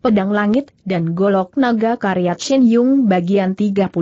Pedang Langit, dan Golok Naga karya Shen Yung bagian 39.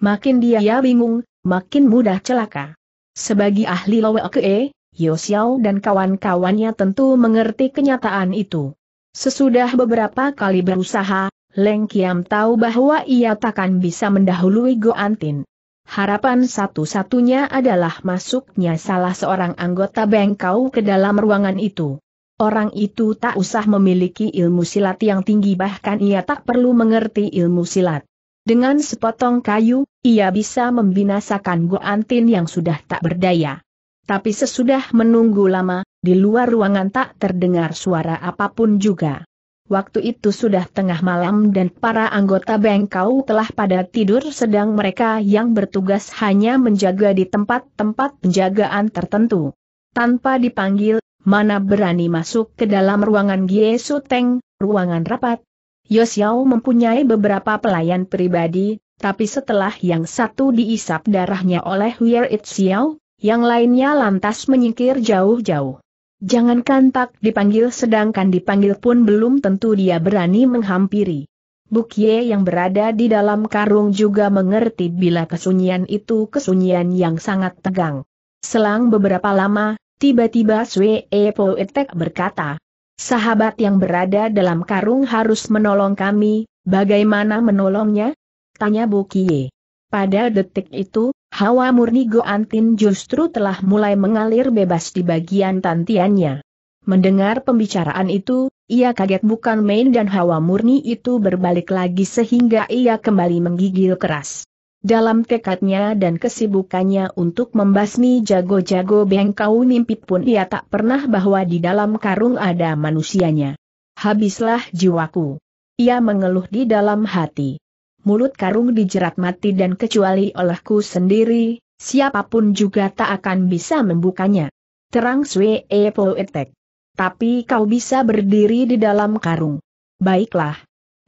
Makin dia ya bingung, makin mudah celaka. Sebagai ahli lawa Ke, Yo Xiao dan kawan-kawannya tentu mengerti kenyataan itu. Sesudah beberapa kali berusaha, Leng Kiam tahu bahwa ia takkan bisa mendahului Go Antin. Harapan satu-satunya adalah masuknya salah seorang anggota Bengkau ke dalam ruangan itu. Orang itu tak usah memiliki ilmu silat yang tinggi bahkan ia tak perlu mengerti ilmu silat. Dengan sepotong kayu, ia bisa membinasakan antin yang sudah tak berdaya. Tapi sesudah menunggu lama, di luar ruangan tak terdengar suara apapun juga. Waktu itu sudah tengah malam dan para anggota bengkau telah pada tidur sedang mereka yang bertugas hanya menjaga di tempat-tempat penjagaan tertentu. Tanpa dipanggil, mana berani masuk ke dalam ruangan Giesu Teng, ruangan rapat. Yosiao mempunyai beberapa pelayan pribadi, tapi setelah yang satu diisap darahnya oleh Weir Itziao, yang lainnya lantas menyingkir jauh-jauh. Jangankan tak dipanggil sedangkan dipanggil pun belum tentu dia berani menghampiri. Bukye yang berada di dalam karung juga mengerti bila kesunyian itu kesunyian yang sangat tegang. Selang beberapa lama, Tiba-tiba Sue e Poetek berkata, Sahabat yang berada dalam karung harus menolong kami, bagaimana menolongnya? Tanya Bukie. Pada detik itu, hawa murni Goantin justru telah mulai mengalir bebas di bagian tantiannya. Mendengar pembicaraan itu, ia kaget bukan main dan hawa murni itu berbalik lagi sehingga ia kembali menggigil keras. Dalam tekadnya dan kesibukannya untuk membasmi jago-jago bengkau nimpit pun ia tak pernah bahwa di dalam karung ada manusianya. Habislah jiwaku. Ia mengeluh di dalam hati. Mulut karung dijerat mati dan kecuali olehku sendiri, siapapun juga tak akan bisa membukanya. Terang Swee Poetek. Tapi kau bisa berdiri di dalam karung. Baiklah,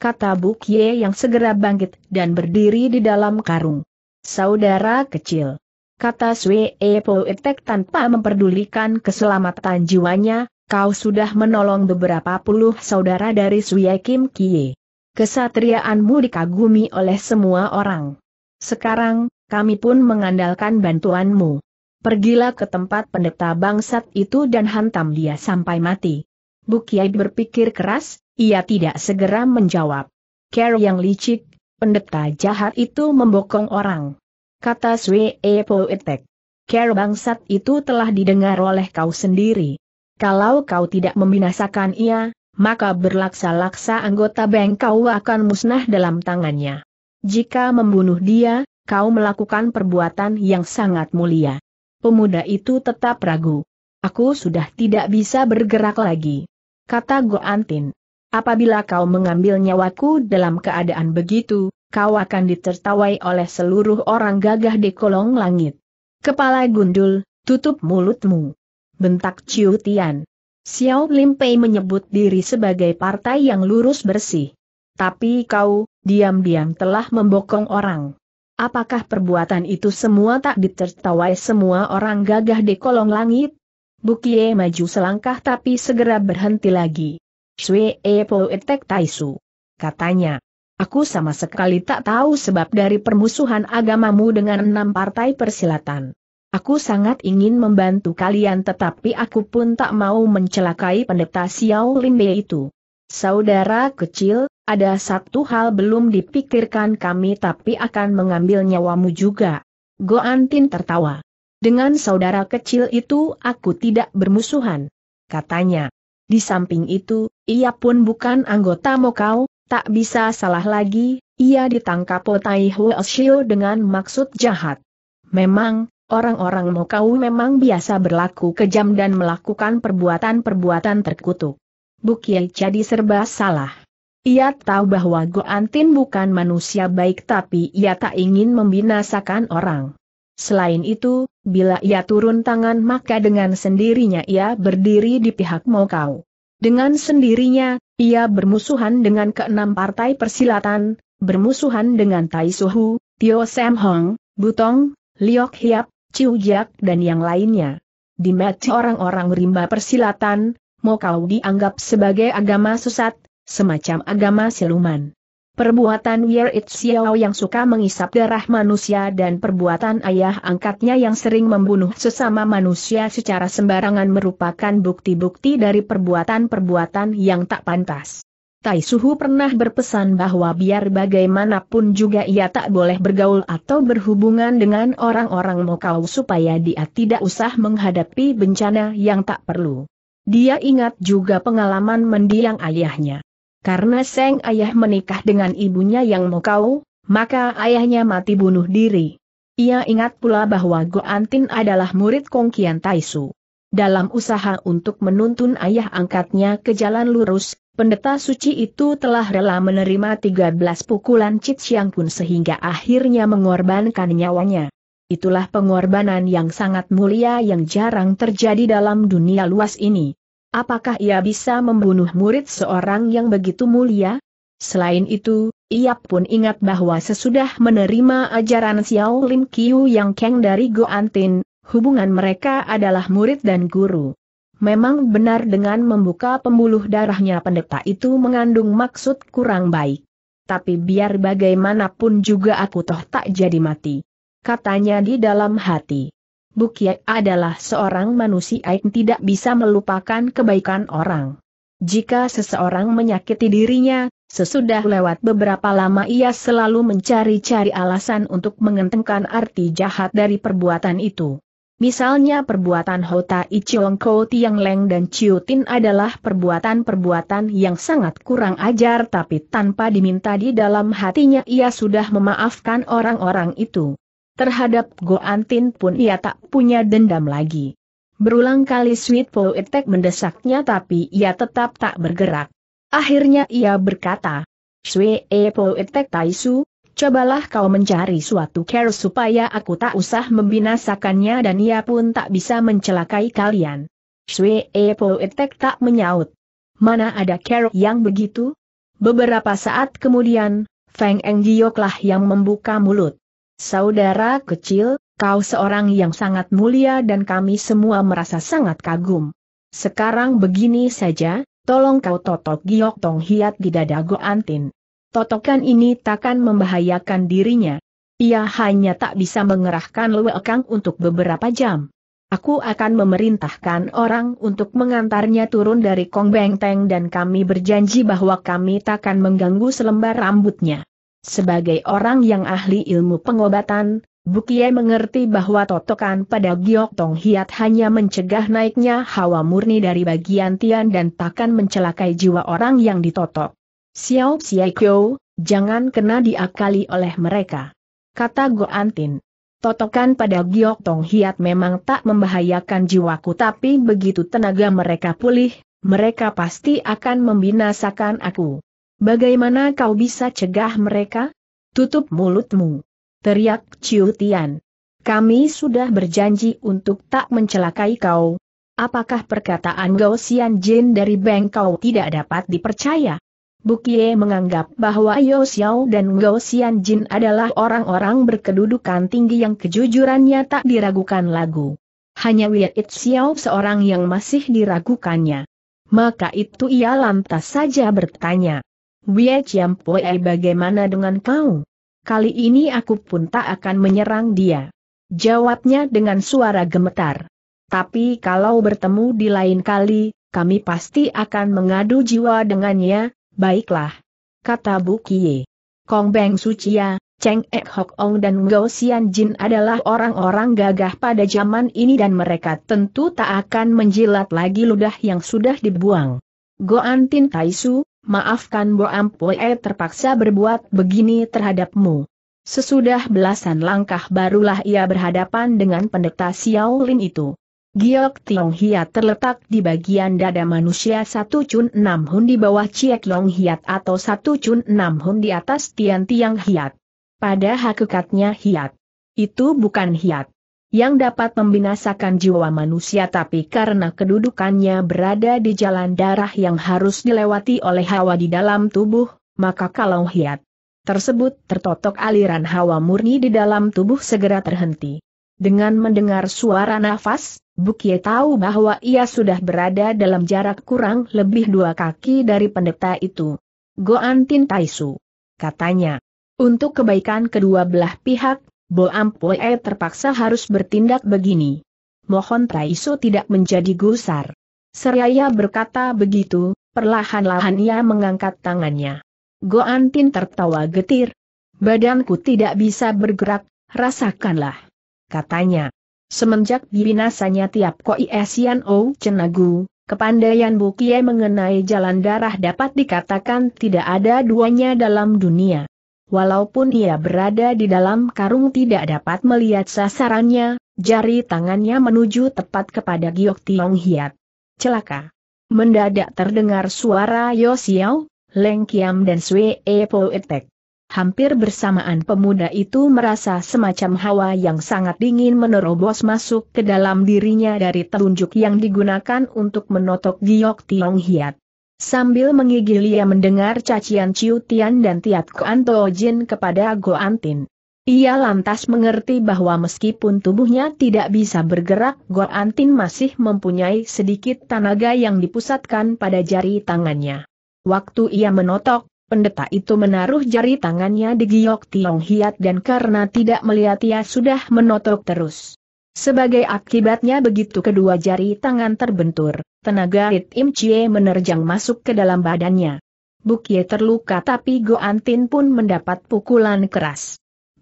kata Bukye yang segera bangkit dan berdiri di dalam karung. Saudara kecil, kata Epo e Etek tanpa memperdulikan keselamatan jiwanya, kau sudah menolong beberapa puluh saudara dari Sui Kim Kie. Kesatriaanmu dikagumi oleh semua orang. Sekarang, kami pun mengandalkan bantuanmu. Pergilah ke tempat pendeta bangsat itu dan hantam dia sampai mati. Bukiai berpikir keras, ia tidak segera menjawab. Care yang licik, pendeta jahat itu membokong orang. Kata Epo Poetek. Care bangsat itu telah didengar oleh kau sendiri. Kalau kau tidak membinasakan ia, maka berlaksa-laksa anggota bank kau akan musnah dalam tangannya. Jika membunuh dia, kau melakukan perbuatan yang sangat mulia. Pemuda itu tetap ragu. Aku sudah tidak bisa bergerak lagi. Kata Goantin. Apabila kau mengambil nyawaku dalam keadaan begitu, kau akan ditertawai oleh seluruh orang gagah di kolong langit. Kepala gundul, tutup mulutmu. Bentak Ciu Tian. Xiao Lim Pei menyebut diri sebagai partai yang lurus bersih. Tapi kau, diam-diam telah membokong orang. Apakah perbuatan itu semua tak ditertawai semua orang gagah di kolong langit? Bukie maju selangkah tapi segera berhenti lagi. Sui Epo Etek Taisu. Katanya, aku sama sekali tak tahu sebab dari permusuhan agamamu dengan enam partai persilatan. Aku sangat ingin membantu kalian tetapi aku pun tak mau mencelakai pendeta Xiao Limbe itu. Saudara kecil, ada satu hal belum dipikirkan kami tapi akan mengambil nyawamu juga. Go Antin tertawa. Dengan saudara kecil itu aku tidak bermusuhan. Katanya. Di samping itu, ia pun bukan anggota Mokau, tak bisa salah lagi, ia ditangkap Otai Huoshio dengan maksud jahat. Memang, orang-orang Mokau memang biasa berlaku kejam dan melakukan perbuatan-perbuatan terkutuk. Bukie jadi serba salah. Ia tahu bahwa Goantin bukan manusia baik tapi ia tak ingin membinasakan orang. Selain itu, bila ia turun tangan maka dengan sendirinya ia berdiri di pihak Mokau. Dengan sendirinya, ia bermusuhan dengan keenam partai persilatan, bermusuhan dengan Tai Suhu, Tio Sam Hong, Butong, Liok Hiap, Chiu Jiak dan yang lainnya. Di match orang-orang rimba persilatan, Mokau dianggap sebagai agama sesat, semacam agama siluman. Perbuatan Yer Xiao yang suka mengisap darah manusia dan perbuatan ayah angkatnya yang sering membunuh sesama manusia secara sembarangan merupakan bukti-bukti dari perbuatan-perbuatan yang tak pantas. Tai Suhu pernah berpesan bahwa biar bagaimanapun juga ia tak boleh bergaul atau berhubungan dengan orang-orang Mokau supaya dia tidak usah menghadapi bencana yang tak perlu. Dia ingat juga pengalaman mendiang ayahnya. Karena Seng ayah menikah dengan ibunya yang mokau, maka ayahnya mati bunuh diri. Ia ingat pula bahwa Antin adalah murid Kong Kian Taisu. Dalam usaha untuk menuntun ayah angkatnya ke jalan lurus, pendeta suci itu telah rela menerima 13 pukulan Cit Siang Kun sehingga akhirnya mengorbankan nyawanya. Itulah pengorbanan yang sangat mulia yang jarang terjadi dalam dunia luas ini. Apakah ia bisa membunuh murid seorang yang begitu mulia? Selain itu, ia pun ingat bahwa sesudah menerima ajaran Xiao Lim Kiu Yang Keng dari Antin, hubungan mereka adalah murid dan guru. Memang benar dengan membuka pembuluh darahnya pendeta itu mengandung maksud kurang baik. Tapi biar bagaimanapun juga aku toh tak jadi mati. Katanya di dalam hati. Bukia adalah seorang manusia yang tidak bisa melupakan kebaikan orang. Jika seseorang menyakiti dirinya, sesudah lewat beberapa lama ia selalu mencari-cari alasan untuk mengentengkan arti jahat dari perbuatan itu. Misalnya perbuatan Hota Ichiongko Tiang Leng dan Ciutin adalah perbuatan-perbuatan yang sangat kurang ajar tapi tanpa diminta di dalam hatinya ia sudah memaafkan orang-orang itu. Terhadap Tin pun ia tak punya dendam lagi. Berulang kali Sweet Etek mendesaknya tapi ia tetap tak bergerak. Akhirnya ia berkata, Sweet Etek eh, Taisu, cobalah kau mencari suatu care supaya aku tak usah membinasakannya dan ia pun tak bisa mencelakai kalian. Sweet Etek eh, tak menyaut. Mana ada care yang begitu? Beberapa saat kemudian, Feng Enggioklah yang membuka mulut. Saudara kecil, kau seorang yang sangat mulia dan kami semua merasa sangat kagum. Sekarang begini saja, tolong kau totok giok tong hiat di dada antin. Totokan ini takkan membahayakan dirinya. Ia hanya tak bisa mengerahkan lewekang untuk beberapa jam. Aku akan memerintahkan orang untuk mengantarnya turun dari Kong beng teng dan kami berjanji bahwa kami takkan mengganggu selembar rambutnya. Sebagai orang yang ahli ilmu pengobatan, Bukie mengerti bahwa totokan pada Giok Tong Hiat hanya mencegah naiknya hawa murni dari bagian Tian dan takkan mencelakai jiwa orang yang ditotok. Xiao Xiao Kyo, jangan kena diakali oleh mereka. Kata Antin, Totokan pada Giok Tong Hiat memang tak membahayakan jiwaku tapi begitu tenaga mereka pulih, mereka pasti akan membinasakan aku. Bagaimana kau bisa cegah mereka? Tutup mulutmu. Teriak Ciu Tian. Kami sudah berjanji untuk tak mencelakai kau. Apakah perkataan Gao Xian Jin dari kau tidak dapat dipercaya? Bukie menganggap bahwa Yao Xiao dan Gao Xian Jin adalah orang-orang berkedudukan tinggi yang kejujurannya tak diragukan lagu. Hanya Wei It Xiao seorang yang masih diragukannya. Maka itu ia lantas saja bertanya, Wei Chiampoe bagaimana dengan kau? Kali ini aku pun tak akan menyerang dia. Jawabnya dengan suara gemetar. Tapi kalau bertemu di lain kali, kami pasti akan mengadu jiwa dengannya, baiklah. Kata Bu Kie. Kong Beng Suciya, Cheng Ek Hok Ong dan Ngo Xian Jin adalah orang-orang gagah pada zaman ini dan mereka tentu tak akan menjilat lagi ludah yang sudah dibuang. Goan Tin Taisu, maafkan Bo Ampue eh, terpaksa berbuat begini terhadapmu. Sesudah belasan langkah barulah ia berhadapan dengan pendeta Xiao Lin itu. Giok Tiong Hiat terletak di bagian dada manusia satu cun enam hun di bawah Ciek Long Hiat atau satu cun enam hun di atas Tian tiang Hiat. Pada hakikatnya Hiat. Itu bukan Hiat yang dapat membinasakan jiwa manusia tapi karena kedudukannya berada di jalan darah yang harus dilewati oleh hawa di dalam tubuh, maka kalau hiat tersebut tertotok aliran hawa murni di dalam tubuh segera terhenti. Dengan mendengar suara nafas, Bukie tahu bahwa ia sudah berada dalam jarak kurang lebih dua kaki dari pendeta itu. Goan Tin Taisu. Katanya, untuk kebaikan kedua belah pihak, Bo Ampoe terpaksa harus bertindak begini. Mohon Taiso tidak menjadi gusar. Seraya berkata begitu, perlahan-lahan ia mengangkat tangannya. Goantin tertawa getir. Badanku tidak bisa bergerak, rasakanlah. Katanya. Semenjak binasanya tiap koi Asian O Cenagu, kepandaian Bukie mengenai jalan darah dapat dikatakan tidak ada duanya dalam dunia. Walaupun ia berada di dalam karung tidak dapat melihat sasarannya, jari tangannya menuju tepat kepada Giok Tiong Hiat. Celaka! Mendadak terdengar suara Yosiao, Leng Kiam dan Swee E Po Etek. Hampir bersamaan pemuda itu merasa semacam hawa yang sangat dingin menerobos masuk ke dalam dirinya dari telunjuk yang digunakan untuk menotok Giok Tiong Hiat. Sambil mengigil ia mendengar cacian Ciu Tian dan Tiat Kuan Jin kepada Go Antin. Ia lantas mengerti bahwa meskipun tubuhnya tidak bisa bergerak, Go Antin masih mempunyai sedikit tenaga yang dipusatkan pada jari tangannya. Waktu ia menotok, pendeta itu menaruh jari tangannya di giok Tiong Hiat dan karena tidak melihat ia sudah menotok terus. Sebagai akibatnya begitu kedua jari tangan terbentur, tenaga Rit Im Chie menerjang masuk ke dalam badannya. Bukye terluka tapi Go Antin pun mendapat pukulan keras.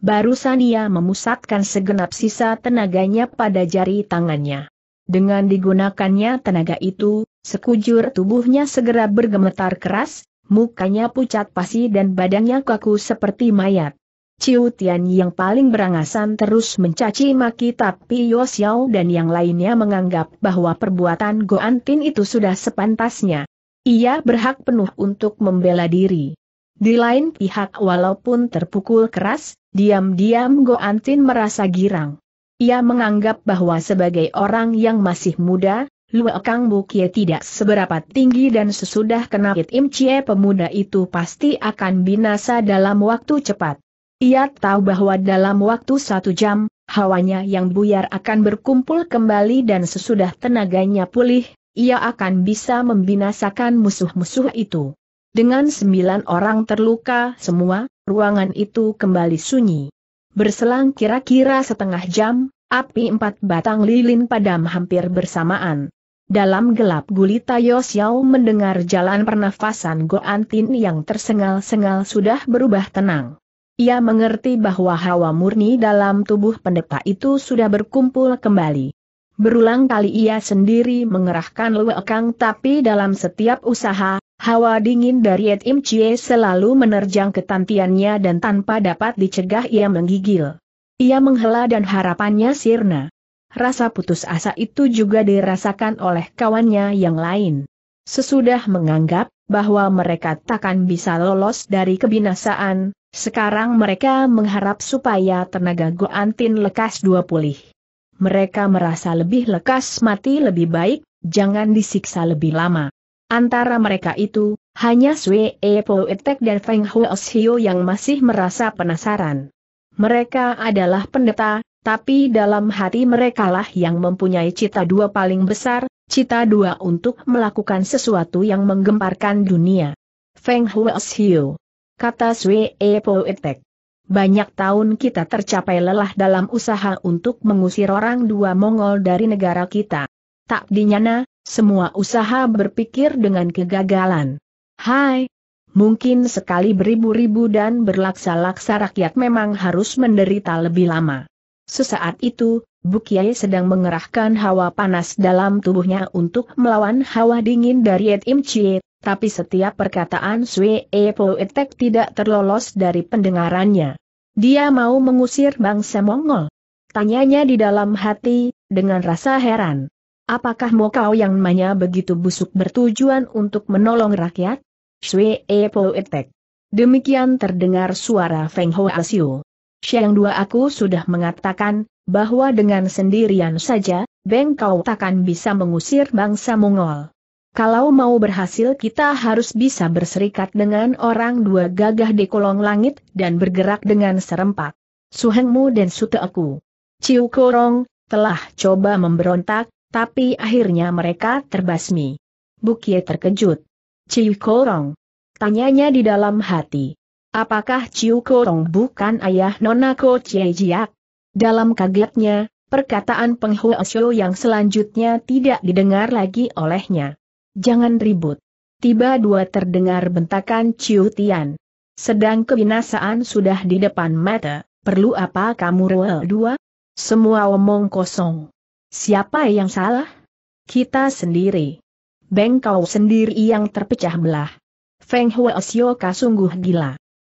Barusan ia memusatkan segenap sisa tenaganya pada jari tangannya. Dengan digunakannya tenaga itu, sekujur tubuhnya segera bergemetar keras, mukanya pucat pasi dan badannya kaku seperti mayat. Ciu Tian yang paling berangasan terus mencaci maki tapi Yo Xiao dan yang lainnya menganggap bahwa perbuatan Goan Tin itu sudah sepantasnya. Ia berhak penuh untuk membela diri. Di lain pihak walaupun terpukul keras, diam-diam Goan Tin merasa girang. Ia menganggap bahwa sebagai orang yang masih muda, Lu Kang tidak seberapa tinggi dan sesudah kena Im Chie pemuda itu pasti akan binasa dalam waktu cepat. Ia tahu bahwa dalam waktu satu jam, hawanya yang buyar akan berkumpul kembali dan sesudah tenaganya pulih, ia akan bisa membinasakan musuh-musuh itu. Dengan sembilan orang terluka semua, ruangan itu kembali sunyi. Berselang kira-kira setengah jam, api empat batang lilin padam hampir bersamaan. Dalam gelap gulita Yao mendengar jalan pernafasan Goantin yang tersengal-sengal sudah berubah tenang. Ia mengerti bahwa hawa murni dalam tubuh pendeta itu sudah berkumpul kembali. Berulang kali ia sendiri mengerahkan lewekang tapi dalam setiap usaha, hawa dingin dari Im Chie selalu menerjang ketantiannya dan tanpa dapat dicegah ia menggigil. Ia menghela dan harapannya sirna. Rasa putus asa itu juga dirasakan oleh kawannya yang lain. Sesudah menganggap bahwa mereka takkan bisa lolos dari kebinasaan, sekarang mereka mengharap supaya tenaga Goantin lekas dua pulih. Mereka merasa lebih lekas mati lebih baik, jangan disiksa lebih lama. Antara mereka itu, hanya Sue Po Etek dan Feng Huos yang masih merasa penasaran. Mereka adalah pendeta, tapi dalam hati merekalah yang mempunyai cita dua paling besar, Cita dua untuk melakukan sesuatu yang menggemparkan dunia. Feng Huo kata Kata Sue Poetek. Banyak tahun kita tercapai lelah dalam usaha untuk mengusir orang dua Mongol dari negara kita. Tak dinyana, semua usaha berpikir dengan kegagalan. Hai, mungkin sekali beribu-ribu dan berlaksa-laksa rakyat memang harus menderita lebih lama. Sesaat itu, Bukiai sedang mengerahkan hawa panas dalam tubuhnya untuk melawan hawa dingin dari Etim Chie, tapi setiap perkataan Sue Etek e tidak terlolos dari pendengarannya. Dia mau mengusir bangsa Mongol. Tanyanya di dalam hati, dengan rasa heran. Apakah mau kau yang namanya begitu busuk bertujuan untuk menolong rakyat? Sue Etek. E Demikian terdengar suara Feng Hoa Siu. Siang dua aku sudah mengatakan, bahwa dengan sendirian saja, Beng Kau takkan bisa mengusir bangsa Mongol. Kalau mau berhasil kita harus bisa berserikat dengan orang dua gagah di kolong langit dan bergerak dengan serempak. Suhengmu dan aku. Ciu Korong, telah coba memberontak, tapi akhirnya mereka terbasmi. Bukie terkejut. Ciu Korong. Tanyanya di dalam hati. Apakah Ciu Tong bukan ayah Nona Ko Chie Jiak? Dalam kagetnya, perkataan Peng Osho yang selanjutnya tidak didengar lagi olehnya. Jangan ribut. Tiba dua terdengar bentakan Ciu Tian. Sedang kebinasaan sudah di depan mata, perlu apa kamu ruel dua? Semua omong kosong. Siapa yang salah? Kita sendiri. Bengkau sendiri yang terpecah belah. Feng Huosyo sungguh gila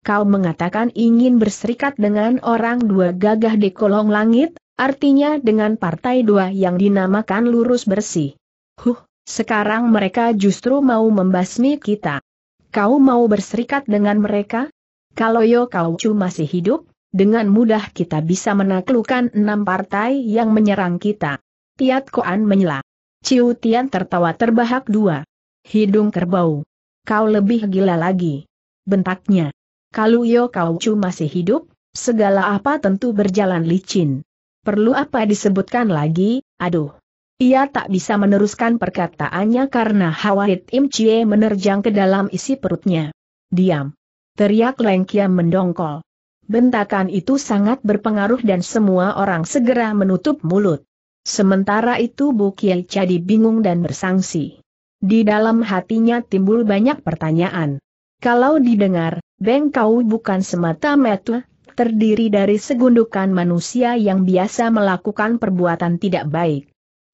kau mengatakan ingin berserikat dengan orang dua gagah di kolong langit, artinya dengan partai dua yang dinamakan lurus bersih. Huh, sekarang mereka justru mau membasmi kita. Kau mau berserikat dengan mereka? Kalau Yo kau cuma masih hidup, dengan mudah kita bisa menaklukkan enam partai yang menyerang kita. Tiat Koan menyela. Ciu Tian tertawa terbahak dua. Hidung kerbau. Kau lebih gila lagi. Bentaknya. Kalau yo kau Chu masih hidup, segala apa tentu berjalan licin. Perlu apa disebutkan lagi, aduh. Ia tak bisa meneruskan perkataannya karena Hawaid Im Chie menerjang ke dalam isi perutnya. Diam. Teriak Leng Kia mendongkol. Bentakan itu sangat berpengaruh dan semua orang segera menutup mulut. Sementara itu Bu Kiai jadi bingung dan bersangsi. Di dalam hatinya timbul banyak pertanyaan. Kalau didengar, Beng Kau bukan semata-mata terdiri dari segundukan manusia yang biasa melakukan perbuatan tidak baik.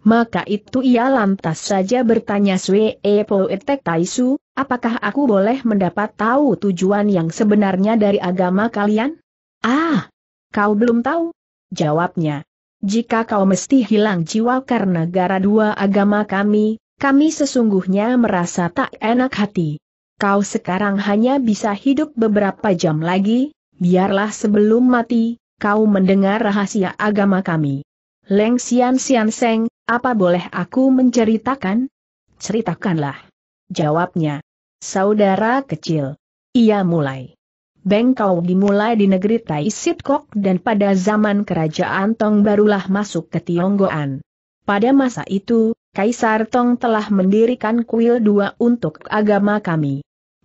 Maka itu ia lantas saja bertanya Sue Epo Etek Taisu, apakah aku boleh mendapat tahu tujuan yang sebenarnya dari agama kalian? Ah, kau belum tahu? Jawabnya. Jika kau mesti hilang jiwa karena gara dua agama kami, kami sesungguhnya merasa tak enak hati kau sekarang hanya bisa hidup beberapa jam lagi, biarlah sebelum mati, kau mendengar rahasia agama kami. Leng Sian Sian Seng, apa boleh aku menceritakan? Ceritakanlah. Jawabnya. Saudara kecil. Ia mulai. Bengkau dimulai di negeri Tai Sitkok dan pada zaman kerajaan Tong barulah masuk ke Tionggoan. Pada masa itu, Kaisar Tong telah mendirikan kuil dua untuk agama kami.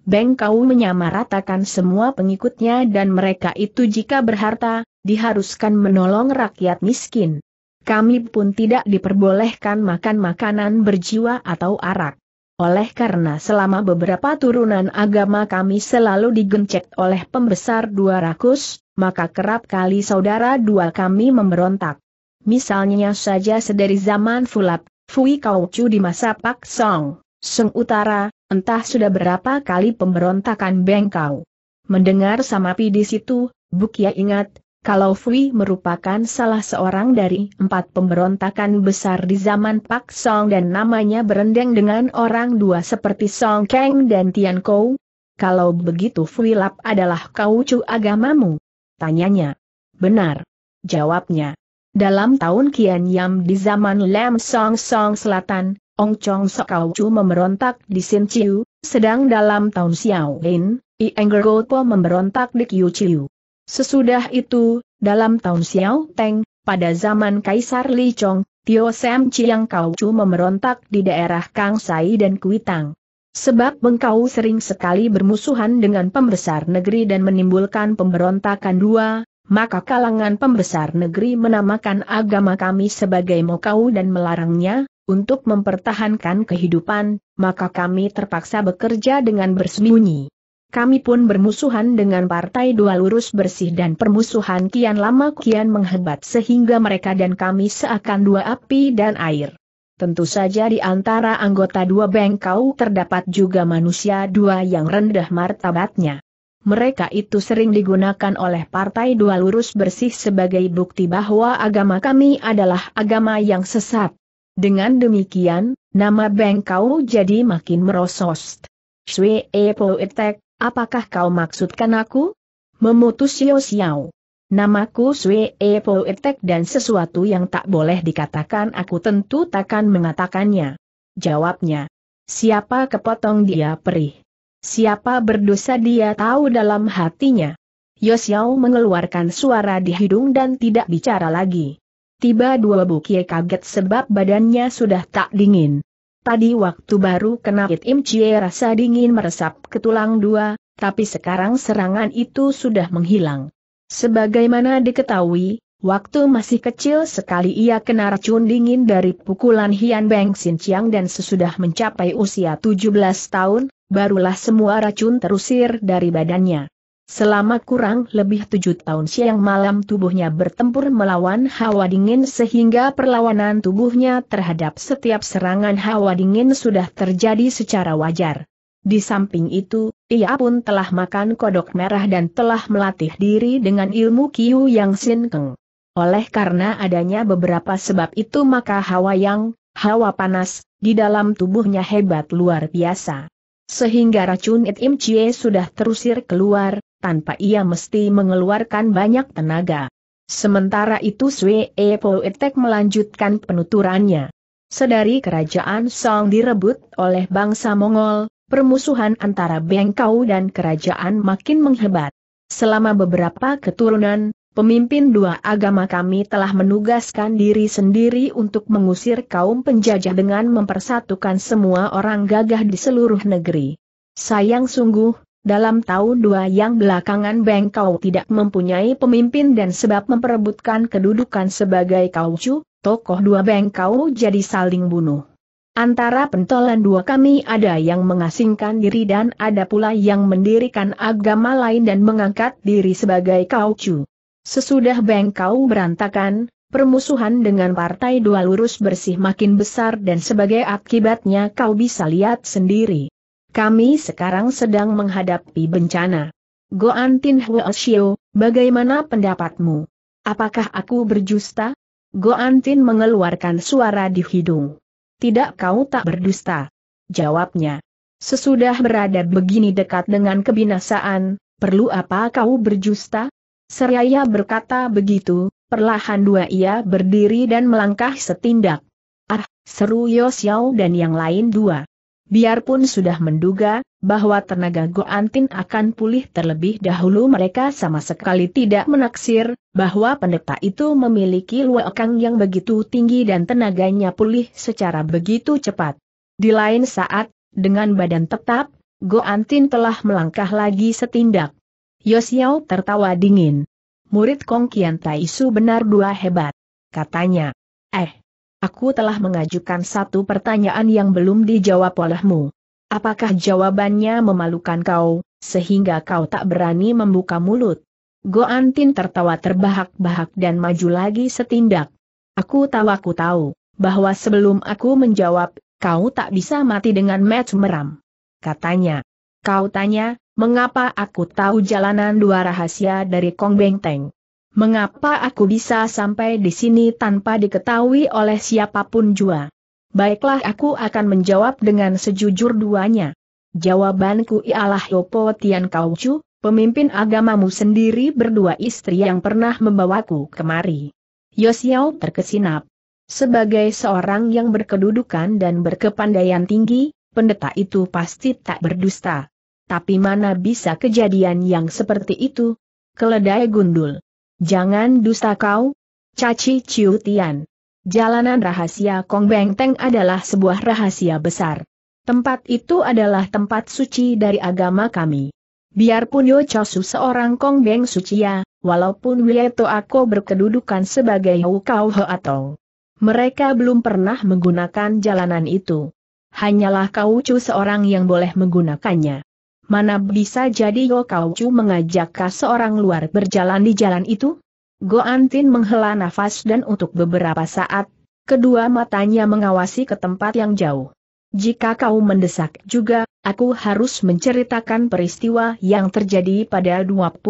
Beng Kau menyamaratakan semua pengikutnya dan mereka itu jika berharta, diharuskan menolong rakyat miskin. Kami pun tidak diperbolehkan makan makanan berjiwa atau arak. Oleh karena selama beberapa turunan agama kami selalu digencet oleh pembesar dua rakus, maka kerap kali saudara dua kami memberontak. Misalnya saja sedari zaman Fulap, Fui Kau Chu di masa Pak Song, Seng Utara, Entah sudah berapa kali pemberontakan bengkau. Mendengar Samapi di situ, Bukia ingat, kalau Fui merupakan salah seorang dari empat pemberontakan besar di zaman Pak Song dan namanya berendeng dengan orang dua seperti Song Kang dan Tian Kou. Kalau begitu Fui Lap adalah kaucu agamamu? Tanyanya. Benar. Jawabnya. Dalam tahun Kian Yam di zaman Lam Song Song Selatan, Ong Chong Sokau memberontak di Sin Chiu, sedang dalam tahun Xiao Lin, I Engger Gopo memberontak di Kyu Chiu. Sesudah itu, dalam tahun Xiao Teng, pada zaman Kaisar Li Chong, Tio Sam Chiang Kau Chu memberontak di daerah Kang Sai dan Kuitang. Sebab Bengkau sering sekali bermusuhan dengan pembesar negeri dan menimbulkan pemberontakan dua, maka kalangan pembesar negeri menamakan agama kami sebagai Mokau dan melarangnya, untuk mempertahankan kehidupan, maka kami terpaksa bekerja dengan bersembunyi. Kami pun bermusuhan dengan partai dua lurus bersih dan permusuhan kian lama kian menghebat sehingga mereka dan kami seakan dua api dan air. Tentu saja di antara anggota dua bengkau terdapat juga manusia dua yang rendah martabatnya. Mereka itu sering digunakan oleh partai dua lurus bersih sebagai bukti bahwa agama kami adalah agama yang sesat. Dengan demikian, nama bank kau jadi makin merosot. Sue Po Etek, apakah kau maksudkan aku? Memutus Yo Xiao. Namaku Sue Po Etek dan sesuatu yang tak boleh dikatakan aku tentu takkan mengatakannya. Jawabnya. Siapa kepotong dia perih? Siapa berdosa dia tahu dalam hatinya. Yosiao mengeluarkan suara di hidung dan tidak bicara lagi. Tiba dua bukie kaget sebab badannya sudah tak dingin. Tadi waktu baru kena It Chie rasa dingin meresap ke tulang dua, tapi sekarang serangan itu sudah menghilang. Sebagaimana diketahui, waktu masih kecil sekali ia kena racun dingin dari pukulan Hian Beng Sin Chiang dan sesudah mencapai usia 17 tahun, barulah semua racun terusir dari badannya. Selama kurang lebih tujuh tahun siang malam tubuhnya bertempur melawan hawa dingin sehingga perlawanan tubuhnya terhadap setiap serangan hawa dingin sudah terjadi secara wajar. Di samping itu, ia pun telah makan kodok merah dan telah melatih diri dengan ilmu Kiu Yang sinkeng. Oleh karena adanya beberapa sebab itu maka hawa yang, hawa panas, di dalam tubuhnya hebat luar biasa. Sehingga racun itim cie sudah terusir keluar, tanpa ia mesti mengeluarkan banyak tenaga. Sementara itu Sue Poetek melanjutkan penuturannya. Sedari kerajaan Song direbut oleh bangsa Mongol, permusuhan antara Bengkau dan kerajaan makin menghebat. Selama beberapa keturunan, pemimpin dua agama kami telah menugaskan diri sendiri untuk mengusir kaum penjajah dengan mempersatukan semua orang gagah di seluruh negeri. Sayang sungguh, dalam tahun dua yang belakangan Bengkau tidak mempunyai pemimpin dan sebab memperebutkan kedudukan sebagai kaucu, tokoh dua Bengkau jadi saling bunuh. Antara pentolan dua kami ada yang mengasingkan diri dan ada pula yang mendirikan agama lain dan mengangkat diri sebagai kaucu. Sesudah Bengkau berantakan, permusuhan dengan partai dua lurus bersih makin besar dan sebagai akibatnya kau bisa lihat sendiri. Kami sekarang sedang menghadapi bencana. Goan Tin Shio, bagaimana pendapatmu? Apakah aku berjusta? Goan Tin mengeluarkan suara di hidung. Tidak kau tak berdusta. Jawabnya. Sesudah berada begini dekat dengan kebinasaan, perlu apa kau berjusta? Seraya berkata begitu, perlahan dua ia berdiri dan melangkah setindak. Ah, seru Yosiao dan yang lain dua. Biarpun sudah menduga bahwa tenaga Goantin akan pulih terlebih dahulu mereka sama sekali tidak menaksir bahwa pendeta itu memiliki luakang yang begitu tinggi dan tenaganya pulih secara begitu cepat. Di lain saat, dengan badan tetap, Goantin telah melangkah lagi setindak. Yosiao tertawa dingin. Murid Kong Kian Su benar dua hebat. Katanya. Eh, Aku telah mengajukan satu pertanyaan yang belum dijawab olehmu. Apakah jawabannya memalukan kau, sehingga kau tak berani membuka mulut? Goantin tertawa terbahak-bahak dan maju lagi setindak. Aku tahu aku tahu, bahwa sebelum aku menjawab, kau tak bisa mati dengan match meram. Katanya. Kau tanya, mengapa aku tahu jalanan dua rahasia dari Kong Beng Teng? Mengapa aku bisa sampai di sini tanpa diketahui oleh siapapun jua? Baiklah aku akan menjawab dengan sejujur duanya. Jawabanku ialah Yopo Tian Kauchu, pemimpin agamamu sendiri berdua istri yang pernah membawaku kemari. Yosiao terkesinap. Sebagai seorang yang berkedudukan dan berkepandaian tinggi, pendeta itu pasti tak berdusta. Tapi mana bisa kejadian yang seperti itu? Keledai gundul. Jangan dusta kau, Caci Ciu Tian. Jalanan rahasia Kong Beng Teng adalah sebuah rahasia besar. Tempat itu adalah tempat suci dari agama kami. Biarpun Yo Chosu seorang Kong Beng suci ya, walaupun Wieto aku berkedudukan sebagai Hukau He atau mereka belum pernah menggunakan jalanan itu. Hanyalah kau Chu seorang yang boleh menggunakannya. Mana bisa jadi Yo mengajak mengajakkah seorang luar berjalan di jalan itu? Go Antin menghela nafas dan untuk beberapa saat, kedua matanya mengawasi ke tempat yang jauh. Jika kau mendesak juga, aku harus menceritakan peristiwa yang terjadi pada 25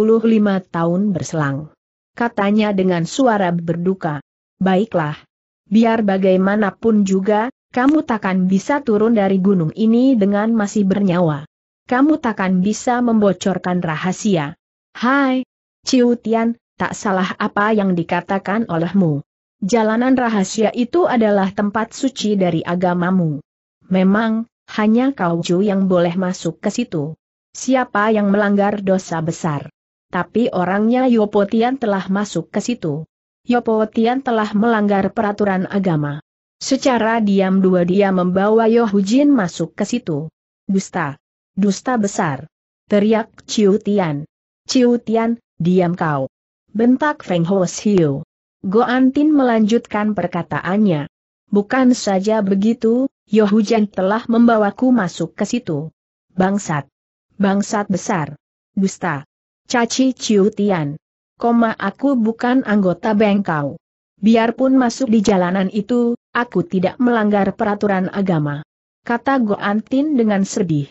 tahun berselang. Katanya dengan suara berduka. Baiklah. Biar bagaimanapun juga, kamu takkan bisa turun dari gunung ini dengan masih bernyawa kamu takkan bisa membocorkan rahasia. Hai, Ciu Tian, tak salah apa yang dikatakan olehmu. Jalanan rahasia itu adalah tempat suci dari agamamu. Memang, hanya kau Ju yang boleh masuk ke situ. Siapa yang melanggar dosa besar? Tapi orangnya Yopo Tian telah masuk ke situ. Yopo Tian telah melanggar peraturan agama. Secara diam dua dia membawa Yohujin masuk ke situ. Gusta. Dusta besar. Teriak Ciu Tian. Ciu Tian, diam kau. Bentak Feng Ho Xiu. Goan Tin melanjutkan perkataannya. Bukan saja begitu, Yo Hujan telah membawaku masuk ke situ. Bangsat. Bangsat besar. Dusta. Caci Ciu Tian. Koma aku bukan anggota bengkau. Biarpun masuk di jalanan itu, aku tidak melanggar peraturan agama. Kata Goan Tin dengan sedih.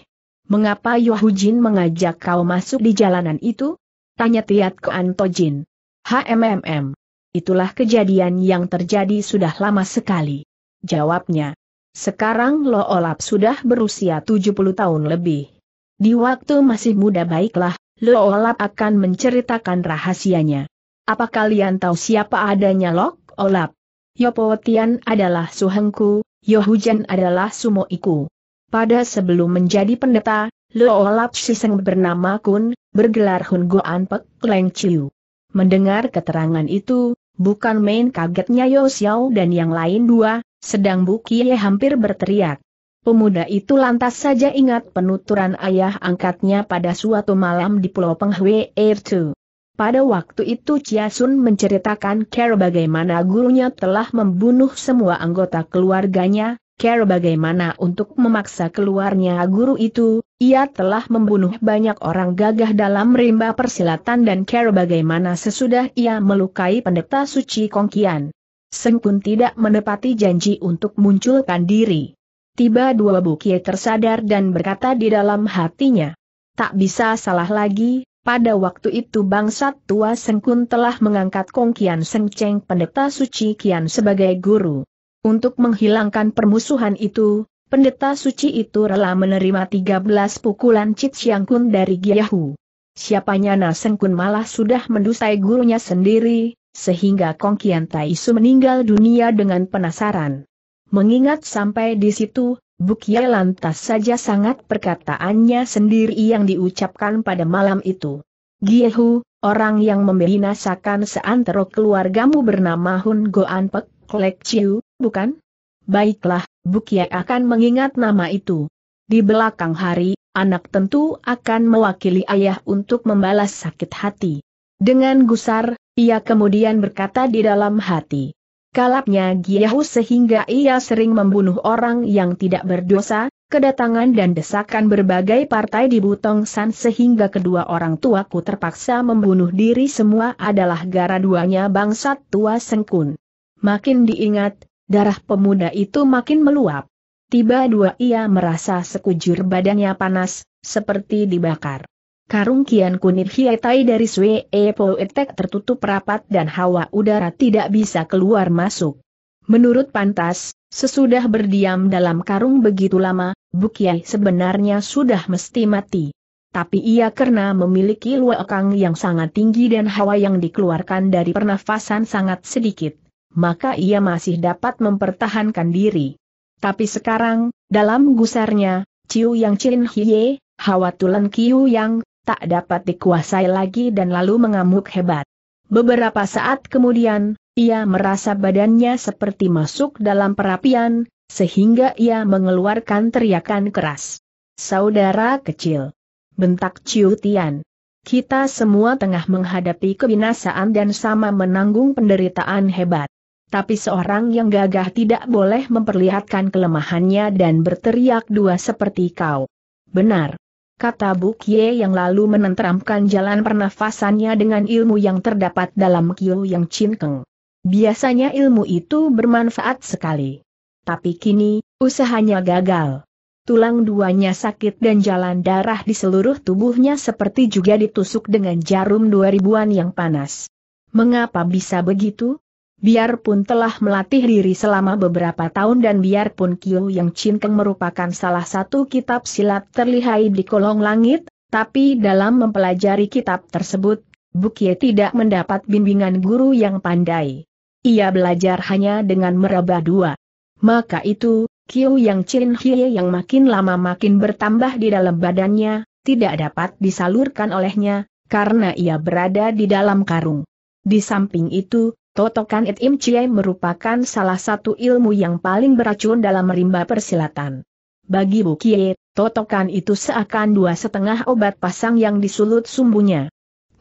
Mengapa Yohujin mengajak kau masuk di jalanan itu? Tanya Tiat ke Antojin. HMMM. Itulah kejadian yang terjadi sudah lama sekali. Jawabnya. Sekarang Lo Olap sudah berusia 70 tahun lebih. Di waktu masih muda baiklah, Lo Olap akan menceritakan rahasianya. Apa kalian tahu siapa adanya Lo Olap? Yopotian adalah suhengku, Yohujan adalah sumoiku. Pada sebelum menjadi pendeta, Leolap Siseng bernama Kun, bergelar Hun Goan Pek Leng Chiu. Mendengar keterangan itu, bukan main kagetnya Yo Xiao dan yang lain dua, sedang Bu Kie hampir berteriak. Pemuda itu lantas saja ingat penuturan ayah angkatnya pada suatu malam di Pulau Penghwe Air 2. Pada waktu itu Chia Sun menceritakan Care bagaimana gurunya telah membunuh semua anggota keluarganya, Care bagaimana untuk memaksa keluarnya guru itu, ia telah membunuh banyak orang gagah dalam rimba persilatan dan Care bagaimana sesudah ia melukai pendeta suci Kongkian. Seng pun tidak menepati janji untuk munculkan diri. Tiba dua bukie tersadar dan berkata di dalam hatinya. Tak bisa salah lagi, pada waktu itu bangsat tua Sengkun telah mengangkat Kongkian Kian Sengceng pendeta suci Kian sebagai guru. Untuk menghilangkan permusuhan itu, pendeta suci itu rela menerima 13 pukulan Cit Siang Kun dari Giyahu. Siapanya Na Seng Kun malah sudah mendusai gurunya sendiri, sehingga Kong Kian Tai Su meninggal dunia dengan penasaran. Mengingat sampai di situ, Bukia lantas saja sangat perkataannya sendiri yang diucapkan pada malam itu. Giyahu, orang yang membinasakan seantero keluargamu bernama Hun Goan Pek, Klek Chiu, bukan? Baiklah, Bukia akan mengingat nama itu. Di belakang hari, anak tentu akan mewakili ayah untuk membalas sakit hati. Dengan gusar, ia kemudian berkata di dalam hati. Kalapnya Giyahu sehingga ia sering membunuh orang yang tidak berdosa, kedatangan dan desakan berbagai partai di Butong San sehingga kedua orang tuaku terpaksa membunuh diri semua adalah gara duanya bangsat tua sengkun. Makin diingat, darah pemuda itu makin meluap. Tiba dua ia merasa sekujur badannya panas, seperti dibakar. Karung kian kunir hietai dari Epo Etek tertutup rapat dan hawa udara tidak bisa keluar masuk. Menurut pantas, sesudah berdiam dalam karung begitu lama, Bukiai sebenarnya sudah mesti mati. Tapi ia karena memiliki luakang yang sangat tinggi dan hawa yang dikeluarkan dari pernafasan sangat sedikit maka ia masih dapat mempertahankan diri. Tapi sekarang, dalam gusarnya, Ciu Yang Chin Hie, hawa tulen Kiu Yang, tak dapat dikuasai lagi dan lalu mengamuk hebat. Beberapa saat kemudian, ia merasa badannya seperti masuk dalam perapian, sehingga ia mengeluarkan teriakan keras. Saudara kecil. Bentak Ciu Tian. Kita semua tengah menghadapi kebinasaan dan sama menanggung penderitaan hebat. Tapi seorang yang gagah tidak boleh memperlihatkan kelemahannya dan berteriak dua seperti kau. Benar. Kata buk ye yang lalu menenteramkan jalan pernafasannya dengan ilmu yang terdapat dalam kiu yang cinkeng. Biasanya ilmu itu bermanfaat sekali. Tapi kini, usahanya gagal. Tulang duanya sakit dan jalan darah di seluruh tubuhnya seperti juga ditusuk dengan jarum dua ribuan yang panas. Mengapa bisa begitu? Biarpun telah melatih diri selama beberapa tahun dan biarpun Kiu Yang Keng merupakan salah satu kitab silat terlihai di kolong langit, tapi dalam mempelajari kitab tersebut, Bukie tidak mendapat bimbingan guru yang pandai. Ia belajar hanya dengan meraba dua. Maka itu, Kiu Yang Chin Hie yang makin lama makin bertambah di dalam badannya, tidak dapat disalurkan olehnya, karena ia berada di dalam karung. Di samping itu, Totokan It Im Chie merupakan salah satu ilmu yang paling beracun dalam rimba persilatan. Bagi Bukie, totokan itu seakan dua setengah obat pasang yang disulut sumbunya.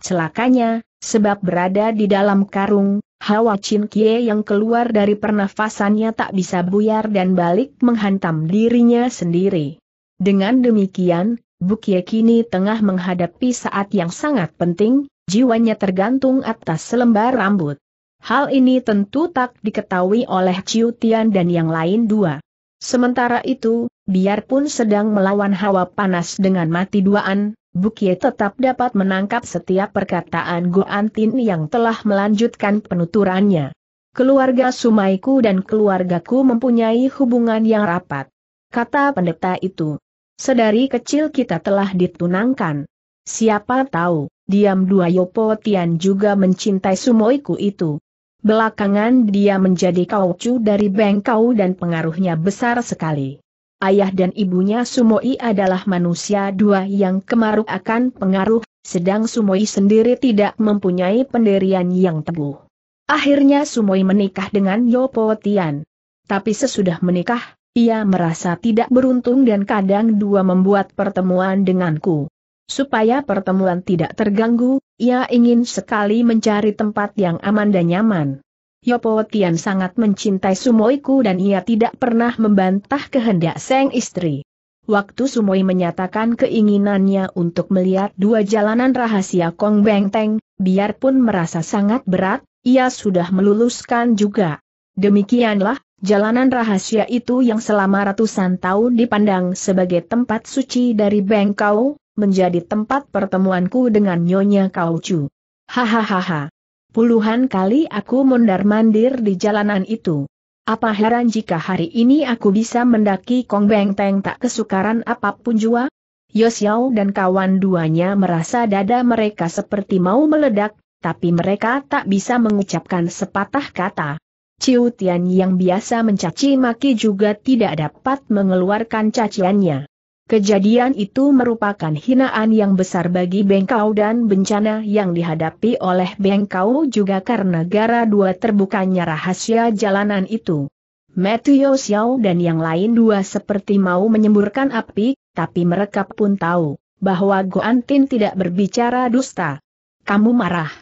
Celakanya, sebab berada di dalam karung, hawa Chin Kie yang keluar dari pernafasannya tak bisa buyar dan balik menghantam dirinya sendiri. Dengan demikian, Bukie kini tengah menghadapi saat yang sangat penting, jiwanya tergantung atas selembar rambut. Hal ini tentu tak diketahui oleh Ciu Tian dan yang lain dua. Sementara itu, biarpun sedang melawan hawa panas dengan mati duaan, Bukie tetap dapat menangkap setiap perkataan Antin yang telah melanjutkan penuturannya. Keluarga Sumaiku dan keluargaku mempunyai hubungan yang rapat. Kata pendeta itu. Sedari kecil kita telah ditunangkan. Siapa tahu, diam dua Yopo Tian juga mencintai Sumoiku itu. Belakangan dia menjadi kaucu dari Bengkau dan pengaruhnya besar sekali. Ayah dan ibunya Sumoi adalah manusia dua yang kemaruk akan pengaruh, sedang Sumoi sendiri tidak mempunyai pendirian yang teguh. Akhirnya Sumoi menikah dengan Yopo Tian. Tapi sesudah menikah, ia merasa tidak beruntung dan kadang dua membuat pertemuan denganku. Supaya pertemuan tidak terganggu, ia ingin sekali mencari tempat yang aman dan nyaman. Yopo Tian sangat mencintai Sumoiku dan ia tidak pernah membantah kehendak sang istri. Waktu Sumoi menyatakan keinginannya untuk melihat dua jalanan rahasia Kong Beng Teng, biarpun merasa sangat berat, ia sudah meluluskan juga. Demikianlah, jalanan rahasia itu yang selama ratusan tahun dipandang sebagai tempat suci dari Bengkau, menjadi tempat pertemuanku dengan Nyonya Kaucu. Hahaha. Puluhan kali aku mondar-mandir di jalanan itu. Apa heran jika hari ini aku bisa mendaki Kong Beng Teng tak kesukaran apapun jua? Yosiao dan kawan duanya merasa dada mereka seperti mau meledak, tapi mereka tak bisa mengucapkan sepatah kata. Ciu Tian yang biasa mencaci maki juga tidak dapat mengeluarkan caciannya. Kejadian itu merupakan hinaan yang besar bagi Bengkau dan bencana yang dihadapi oleh Bengkau juga karena gara dua terbukanya rahasia jalanan itu. Matthew Xiao dan yang lain dua seperti mau menyemburkan api, tapi mereka pun tahu bahwa Goantin tidak berbicara dusta. Kamu marah?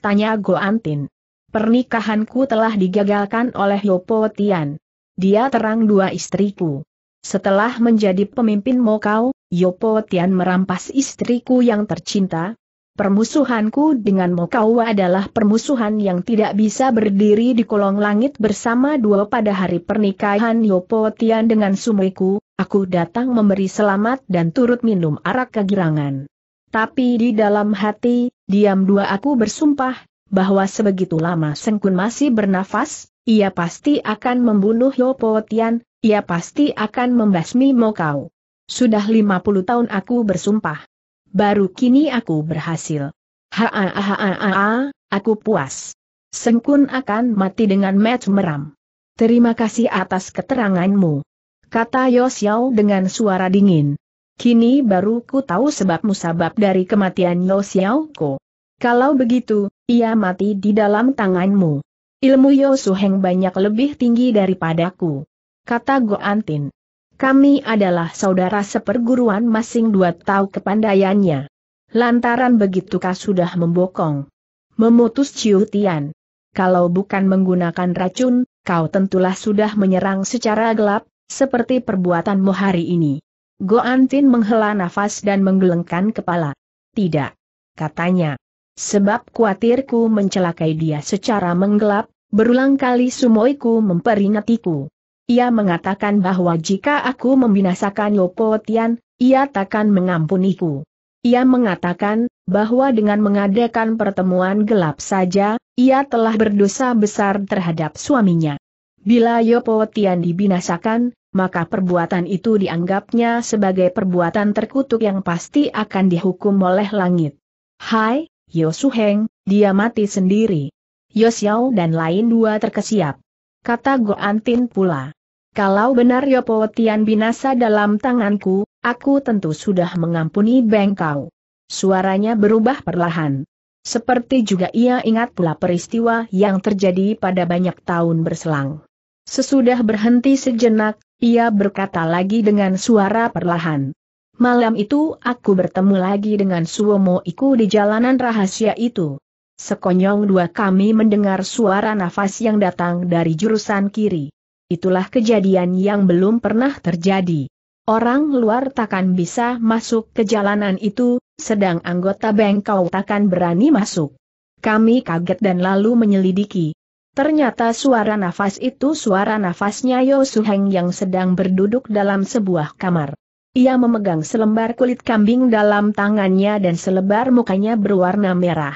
Tanya Goantin. Pernikahanku telah digagalkan oleh Yopo Tian. Dia terang dua istriku. Setelah menjadi pemimpin Mokau, Yopo Tian merampas istriku yang tercinta. Permusuhanku dengan Mokau adalah permusuhan yang tidak bisa berdiri di kolong langit bersama dua pada hari pernikahan Yopo Tian dengan Sumiku, aku datang memberi selamat dan turut minum arak kegirangan. Tapi di dalam hati, diam dua aku bersumpah, bahwa sebegitu lama Sengkun masih bernafas, ia pasti akan membunuh Yopo Tian, ia pasti akan membasmi Mokau. Sudah 50 tahun aku bersumpah. Baru kini aku berhasil. Ha ha ha ha, ha aku puas. Sengkun akan mati dengan met meram. Terima kasih atas keteranganmu. Kata Yosiao dengan suara dingin. Kini baru ku tahu sebab musabab dari kematian Yosiao Ko. Kalau begitu, ia mati di dalam tanganmu. Ilmu Heng banyak lebih tinggi daripadaku kata Go Antin, Kami adalah saudara seperguruan masing dua tahu kepandaiannya. Lantaran begitu kau sudah membokong. Memutus Ciu Tian. Kalau bukan menggunakan racun, kau tentulah sudah menyerang secara gelap, seperti perbuatanmu hari ini. Go Antin menghela nafas dan menggelengkan kepala. Tidak. Katanya. Sebab kuatirku mencelakai dia secara menggelap, berulang kali sumoiku memperingatiku. Ia mengatakan bahwa jika aku membinasakan Yopo Tian, ia takkan mengampuniku. Ia mengatakan, bahwa dengan mengadakan pertemuan gelap saja, ia telah berdosa besar terhadap suaminya. Bila Yopo Tian dibinasakan, maka perbuatan itu dianggapnya sebagai perbuatan terkutuk yang pasti akan dihukum oleh langit. Hai, Yosuheng, dia mati sendiri. Yosiao dan lain dua terkesiap. Kata Goantin pula. Kalau benar Yopo Tian binasa dalam tanganku, aku tentu sudah mengampuni bengkau. Suaranya berubah perlahan. Seperti juga ia ingat pula peristiwa yang terjadi pada banyak tahun berselang. Sesudah berhenti sejenak, ia berkata lagi dengan suara perlahan. Malam itu aku bertemu lagi dengan Suomo Iku di jalanan rahasia itu. Sekonyong dua kami mendengar suara nafas yang datang dari jurusan kiri itulah kejadian yang belum pernah terjadi. Orang luar takkan bisa masuk ke jalanan itu, sedang anggota bengkau takkan berani masuk. Kami kaget dan lalu menyelidiki. Ternyata suara nafas itu suara nafasnya Yo Heng yang sedang berduduk dalam sebuah kamar. Ia memegang selembar kulit kambing dalam tangannya dan selebar mukanya berwarna merah.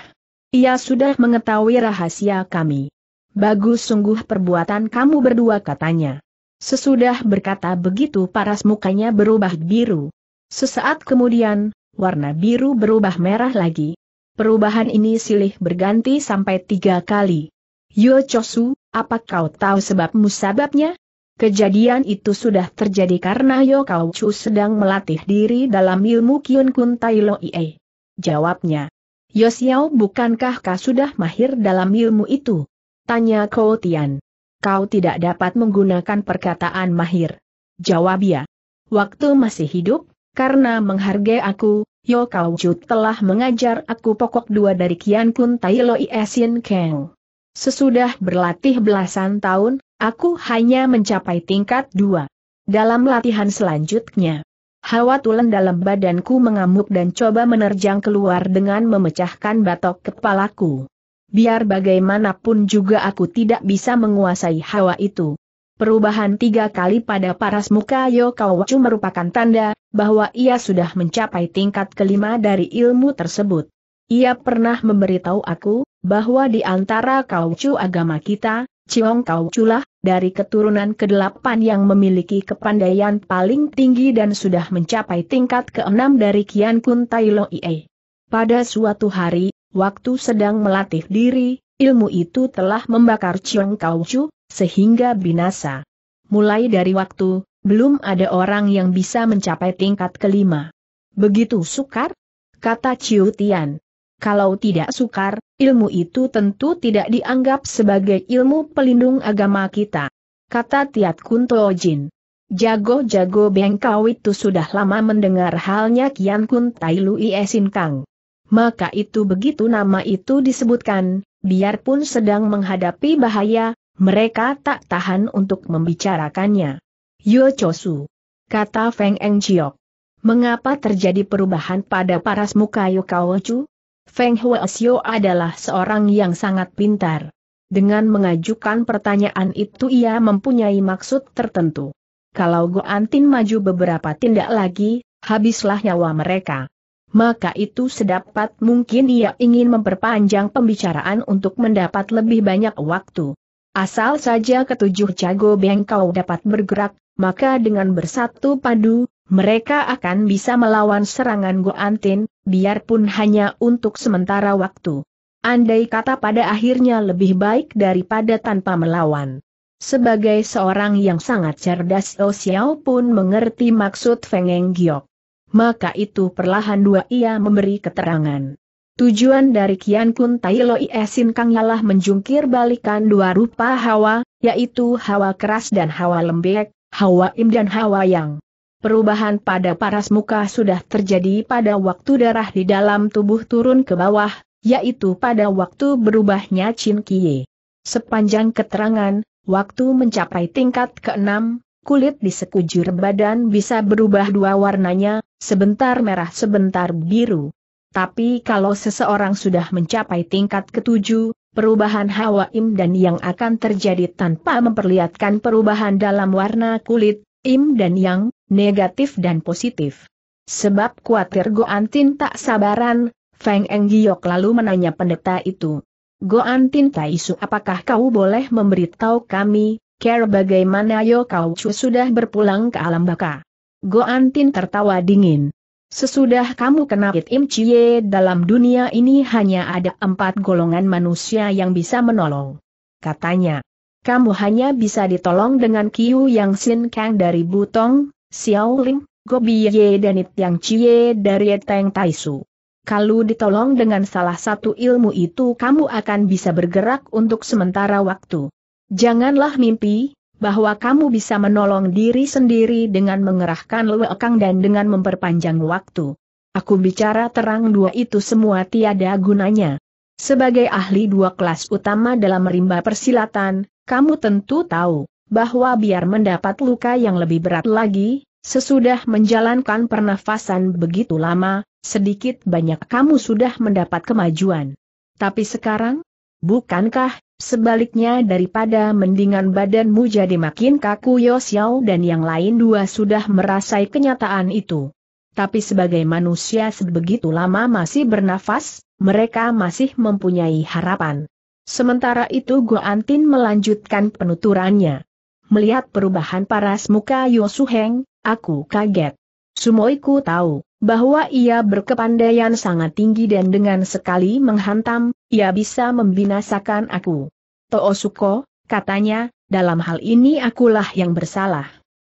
Ia sudah mengetahui rahasia kami. Bagus sungguh perbuatan kamu berdua katanya. Sesudah berkata begitu paras mukanya berubah biru. Sesaat kemudian, warna biru berubah merah lagi. Perubahan ini silih berganti sampai tiga kali. Yo Chosu, apa kau tahu sebab musababnya? Kejadian itu sudah terjadi karena Yo Kau Chu sedang melatih diri dalam ilmu Kyun Kun Tai Lo Ie. Jawabnya. Yo Xiao bukankah kau sudah mahir dalam ilmu itu? Tanya Kou Tian. Kau tidak dapat menggunakan perkataan mahir. Jawab ya. Waktu masih hidup, karena menghargai aku, Yo Kau Jut telah mengajar aku pokok dua dari Kian Kun Tai Loi Esin Keng. Sesudah berlatih belasan tahun, aku hanya mencapai tingkat dua. Dalam latihan selanjutnya, Hawa tulen dalam badanku mengamuk dan coba menerjang keluar dengan memecahkan batok kepalaku biar bagaimanapun juga aku tidak bisa menguasai hawa itu. Perubahan tiga kali pada paras muka Yokawacu merupakan tanda bahwa ia sudah mencapai tingkat kelima dari ilmu tersebut. Ia pernah memberitahu aku bahwa di antara kaucu agama kita, Ciong Kauculah, dari keturunan kedelapan yang memiliki kepandaian paling tinggi dan sudah mencapai tingkat keenam dari Kian Kun Tai Loie. Pada suatu hari, Waktu sedang melatih diri, ilmu itu telah membakar Chiong Kau sehingga binasa. Mulai dari waktu, belum ada orang yang bisa mencapai tingkat kelima. Begitu sukar? Kata Chiu Tian. Kalau tidak sukar, ilmu itu tentu tidak dianggap sebagai ilmu pelindung agama kita. Kata Tiat Kunto Jin. Jago-jago Bengkau itu sudah lama mendengar halnya Kian Kun Tai Lui Kang maka itu begitu nama itu disebutkan, biarpun sedang menghadapi bahaya, mereka tak tahan untuk membicarakannya. Yo Chosu, kata Feng Eng Chiok. Mengapa terjadi perubahan pada paras muka Yokawochu? Feng Hua Huasyo adalah seorang yang sangat pintar. Dengan mengajukan pertanyaan itu ia mempunyai maksud tertentu. Kalau Antin maju beberapa tindak lagi, habislah nyawa mereka maka itu sedapat mungkin ia ingin memperpanjang pembicaraan untuk mendapat lebih banyak waktu. Asal saja ketujuh jago bengkau dapat bergerak, maka dengan bersatu padu, mereka akan bisa melawan serangan Goantin, biarpun hanya untuk sementara waktu. Andai kata pada akhirnya lebih baik daripada tanpa melawan. Sebagai seorang yang sangat cerdas Osiao oh pun mengerti maksud Feng Giok maka itu perlahan dua ia memberi keterangan. Tujuan dari Kian Kun Tai Loi Esin Kang ialah menjungkir balikan dua rupa hawa, yaitu hawa keras dan hawa lembek, hawa im dan hawa yang. Perubahan pada paras muka sudah terjadi pada waktu darah di dalam tubuh turun ke bawah, yaitu pada waktu berubahnya Chin Kie. Sepanjang keterangan, waktu mencapai tingkat keenam, Kulit di sekujur badan bisa berubah dua warnanya, sebentar merah sebentar biru. Tapi kalau seseorang sudah mencapai tingkat ketujuh, perubahan hawa im dan yang akan terjadi tanpa memperlihatkan perubahan dalam warna kulit, im dan yang, negatif dan positif. Sebab kuatir Goantin tak sabaran, Feng Enggiok lalu menanya pendeta itu. Goantin Taisu apakah kau boleh memberitahu kami, Care bagaimana yo kau sudah berpulang ke alam baka. Goan Tin tertawa dingin. Sesudah kamu kena It Im cie dalam dunia ini hanya ada empat golongan manusia yang bisa menolong. Katanya, kamu hanya bisa ditolong dengan Kiu Yang Sin Kang dari Butong, Xiao Lim, Go Ye dan It Yang Chie dari Teng Taisu. Kalau ditolong dengan salah satu ilmu itu kamu akan bisa bergerak untuk sementara waktu. Janganlah mimpi, bahwa kamu bisa menolong diri sendiri dengan mengerahkan lewekang dan dengan memperpanjang waktu. Aku bicara terang dua itu semua tiada gunanya. Sebagai ahli dua kelas utama dalam rimba persilatan, kamu tentu tahu, bahwa biar mendapat luka yang lebih berat lagi, sesudah menjalankan pernafasan begitu lama, sedikit banyak kamu sudah mendapat kemajuan. Tapi sekarang, bukankah Sebaliknya daripada mendingan badanmu jadi makin kaku Yosiao dan yang lain dua sudah merasai kenyataan itu. Tapi sebagai manusia sebegitu lama masih bernafas, mereka masih mempunyai harapan. Sementara itu Antin melanjutkan penuturannya. Melihat perubahan paras muka Yosuheng, aku kaget. Sumoiku tahu bahwa ia berkepandaian sangat tinggi dan dengan sekali menghantam, ia bisa membinasakan aku. Toosuko, katanya, dalam hal ini akulah yang bersalah.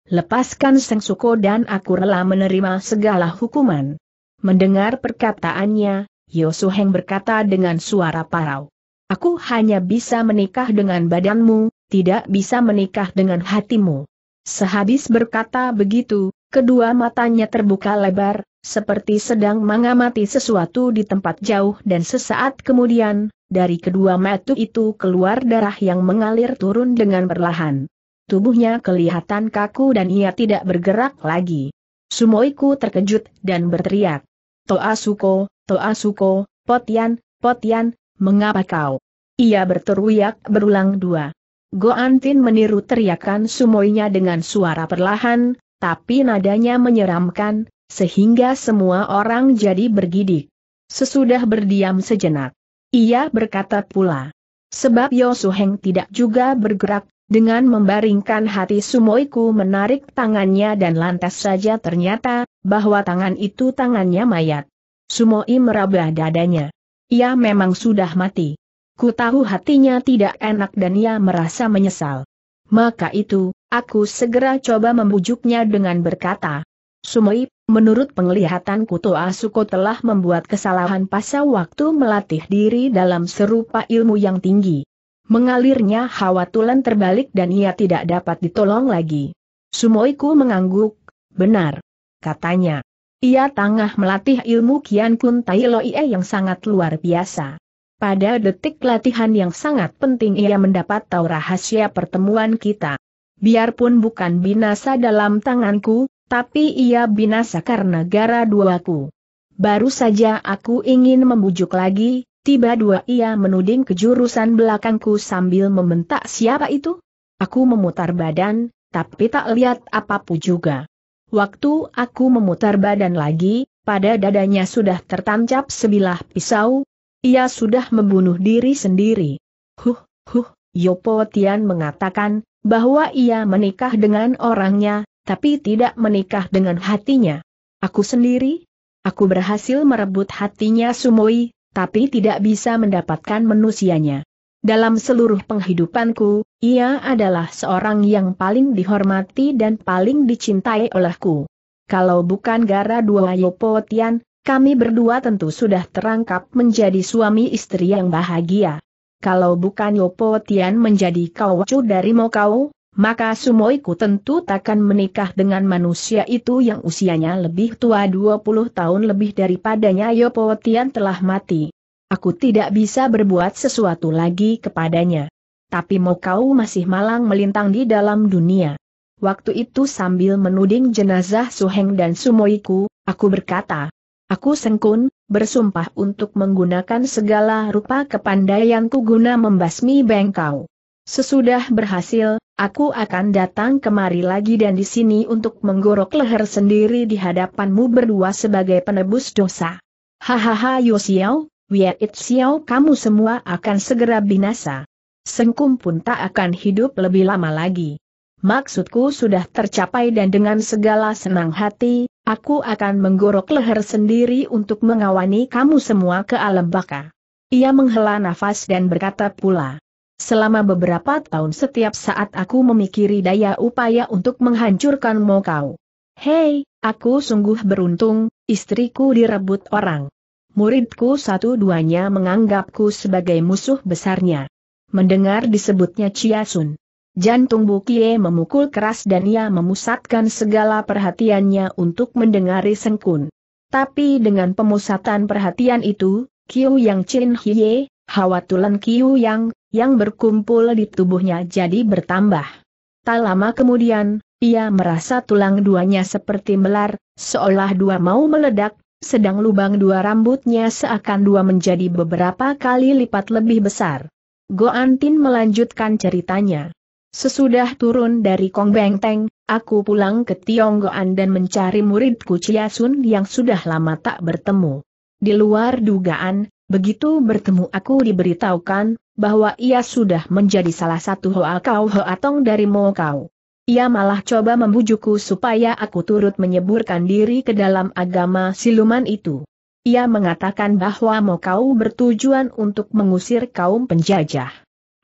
Lepaskan Sengsuko dan aku rela menerima segala hukuman. Mendengar perkataannya, Yosuheng berkata dengan suara parau. Aku hanya bisa menikah dengan badanmu, tidak bisa menikah dengan hatimu. Sehabis berkata begitu, Kedua matanya terbuka lebar, seperti sedang mengamati sesuatu di tempat jauh dan sesaat kemudian, dari kedua mata itu keluar darah yang mengalir turun dengan perlahan. Tubuhnya kelihatan kaku dan ia tidak bergerak lagi. Sumoiku terkejut dan berteriak. Toa Suko, Toa Suko, Potian, Potian, mengapa kau? Ia berteriak berulang dua. Goantin meniru teriakan sumoinya dengan suara perlahan, tapi nadanya menyeramkan, sehingga semua orang jadi bergidik. Sesudah berdiam sejenak, ia berkata pula, sebab Yosuheng tidak juga bergerak, dengan membaringkan hati Sumoiku menarik tangannya dan lantas saja ternyata, bahwa tangan itu tangannya mayat. Sumoi meraba dadanya. Ia memang sudah mati. Ku tahu hatinya tidak enak dan ia merasa menyesal. Maka itu, Aku segera coba membujuknya dengan berkata, Sumoi, menurut penglihatanku Toa Suko telah membuat kesalahan pasca waktu melatih diri dalam serupa ilmu yang tinggi. Mengalirnya hawa tulen terbalik dan ia tidak dapat ditolong lagi. Sumoiku mengangguk, benar, katanya. Ia tengah melatih ilmu Kian Kun Tai Loie yang sangat luar biasa. Pada detik latihan yang sangat penting ia mendapat tahu rahasia pertemuan kita biarpun bukan binasa dalam tanganku, tapi ia binasa karena gara duaku. Baru saja aku ingin membujuk lagi, tiba dua ia menuding ke jurusan belakangku sambil membentak siapa itu? Aku memutar badan, tapi tak lihat apapun juga. Waktu aku memutar badan lagi, pada dadanya sudah tertancap sebilah pisau, ia sudah membunuh diri sendiri. Huh, huh, Yopo Tian mengatakan, bahwa ia menikah dengan orangnya, tapi tidak menikah dengan hatinya. Aku sendiri? Aku berhasil merebut hatinya Sumoi, tapi tidak bisa mendapatkan manusianya. Dalam seluruh penghidupanku, ia adalah seorang yang paling dihormati dan paling dicintai olehku. Kalau bukan gara dua Yopotian, kami berdua tentu sudah terangkap menjadi suami istri yang bahagia kalau bukan Yopo Tian menjadi kawacu dari Mokau, maka Sumoiku tentu takkan menikah dengan manusia itu yang usianya lebih tua 20 tahun lebih daripadanya Yopo Tian telah mati. Aku tidak bisa berbuat sesuatu lagi kepadanya. Tapi Mokau masih malang melintang di dalam dunia. Waktu itu sambil menuding jenazah Suheng dan Sumoiku, aku berkata, Aku sengkun, bersumpah untuk menggunakan segala rupa kepandaianku guna membasmi bengkau. Sesudah berhasil, aku akan datang kemari lagi dan di sini untuk menggorok leher sendiri di hadapanmu berdua sebagai penebus dosa. Hahaha Yosiao, It Xiao kamu semua akan segera binasa. Sengkum pun tak akan hidup lebih lama lagi. Maksudku sudah tercapai dan dengan segala senang hati, Aku akan menggorok leher sendiri untuk mengawani kamu semua ke alam baka. Ia menghela nafas dan berkata pula. Selama beberapa tahun setiap saat aku memikiri daya upaya untuk menghancurkanmu kau. Hei, aku sungguh beruntung, istriku direbut orang. Muridku satu-duanya menganggapku sebagai musuh besarnya. Mendengar disebutnya Chia Sun. Jantung Bukie memukul keras dan ia memusatkan segala perhatiannya untuk mendengari Sengkun. Tapi dengan pemusatan perhatian itu, Kiu Yang Chin Hye, hawa tulen Kiu Yang, yang berkumpul di tubuhnya jadi bertambah. Tak lama kemudian, ia merasa tulang duanya seperti melar, seolah dua mau meledak, sedang lubang dua rambutnya seakan dua menjadi beberapa kali lipat lebih besar. Goantin melanjutkan ceritanya. Sesudah turun dari Kong Beng Teng, aku pulang ke Tionggoan dan mencari muridku Sun yang sudah lama tak bertemu. Di luar dugaan, begitu bertemu aku diberitahukan, bahwa ia sudah menjadi salah satu Hoa Kau Hoa Tong dari Mo Kau. Ia malah coba membujukku supaya aku turut menyeburkan diri ke dalam agama siluman itu. Ia mengatakan bahwa Mo Kau bertujuan untuk mengusir kaum penjajah.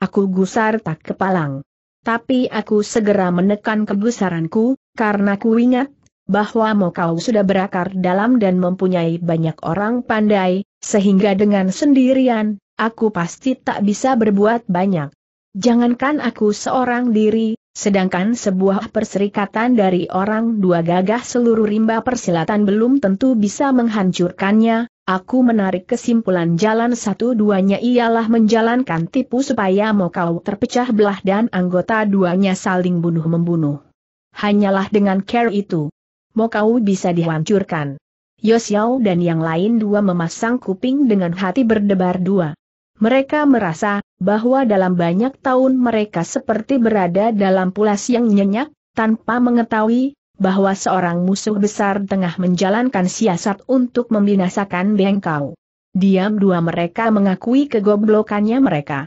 Aku gusar tak kepalang. Tapi aku segera menekan kegusaranku, karena ku ingat, bahwa Mokau sudah berakar dalam dan mempunyai banyak orang pandai, sehingga dengan sendirian, aku pasti tak bisa berbuat banyak. Jangankan aku seorang diri, sedangkan sebuah perserikatan dari orang dua gagah seluruh rimba persilatan belum tentu bisa menghancurkannya, Aku menarik kesimpulan jalan satu-duanya ialah menjalankan tipu supaya Mokau terpecah belah dan anggota duanya saling bunuh-membunuh. Hanyalah dengan care itu, Mokau bisa dihancurkan. Yosiao dan yang lain dua memasang kuping dengan hati berdebar dua. Mereka merasa bahwa dalam banyak tahun mereka seperti berada dalam pulas yang nyenyak, tanpa mengetahui bahwa seorang musuh besar tengah menjalankan siasat untuk membinasakan Bengkau. Diam dua mereka mengakui kegoblokannya mereka.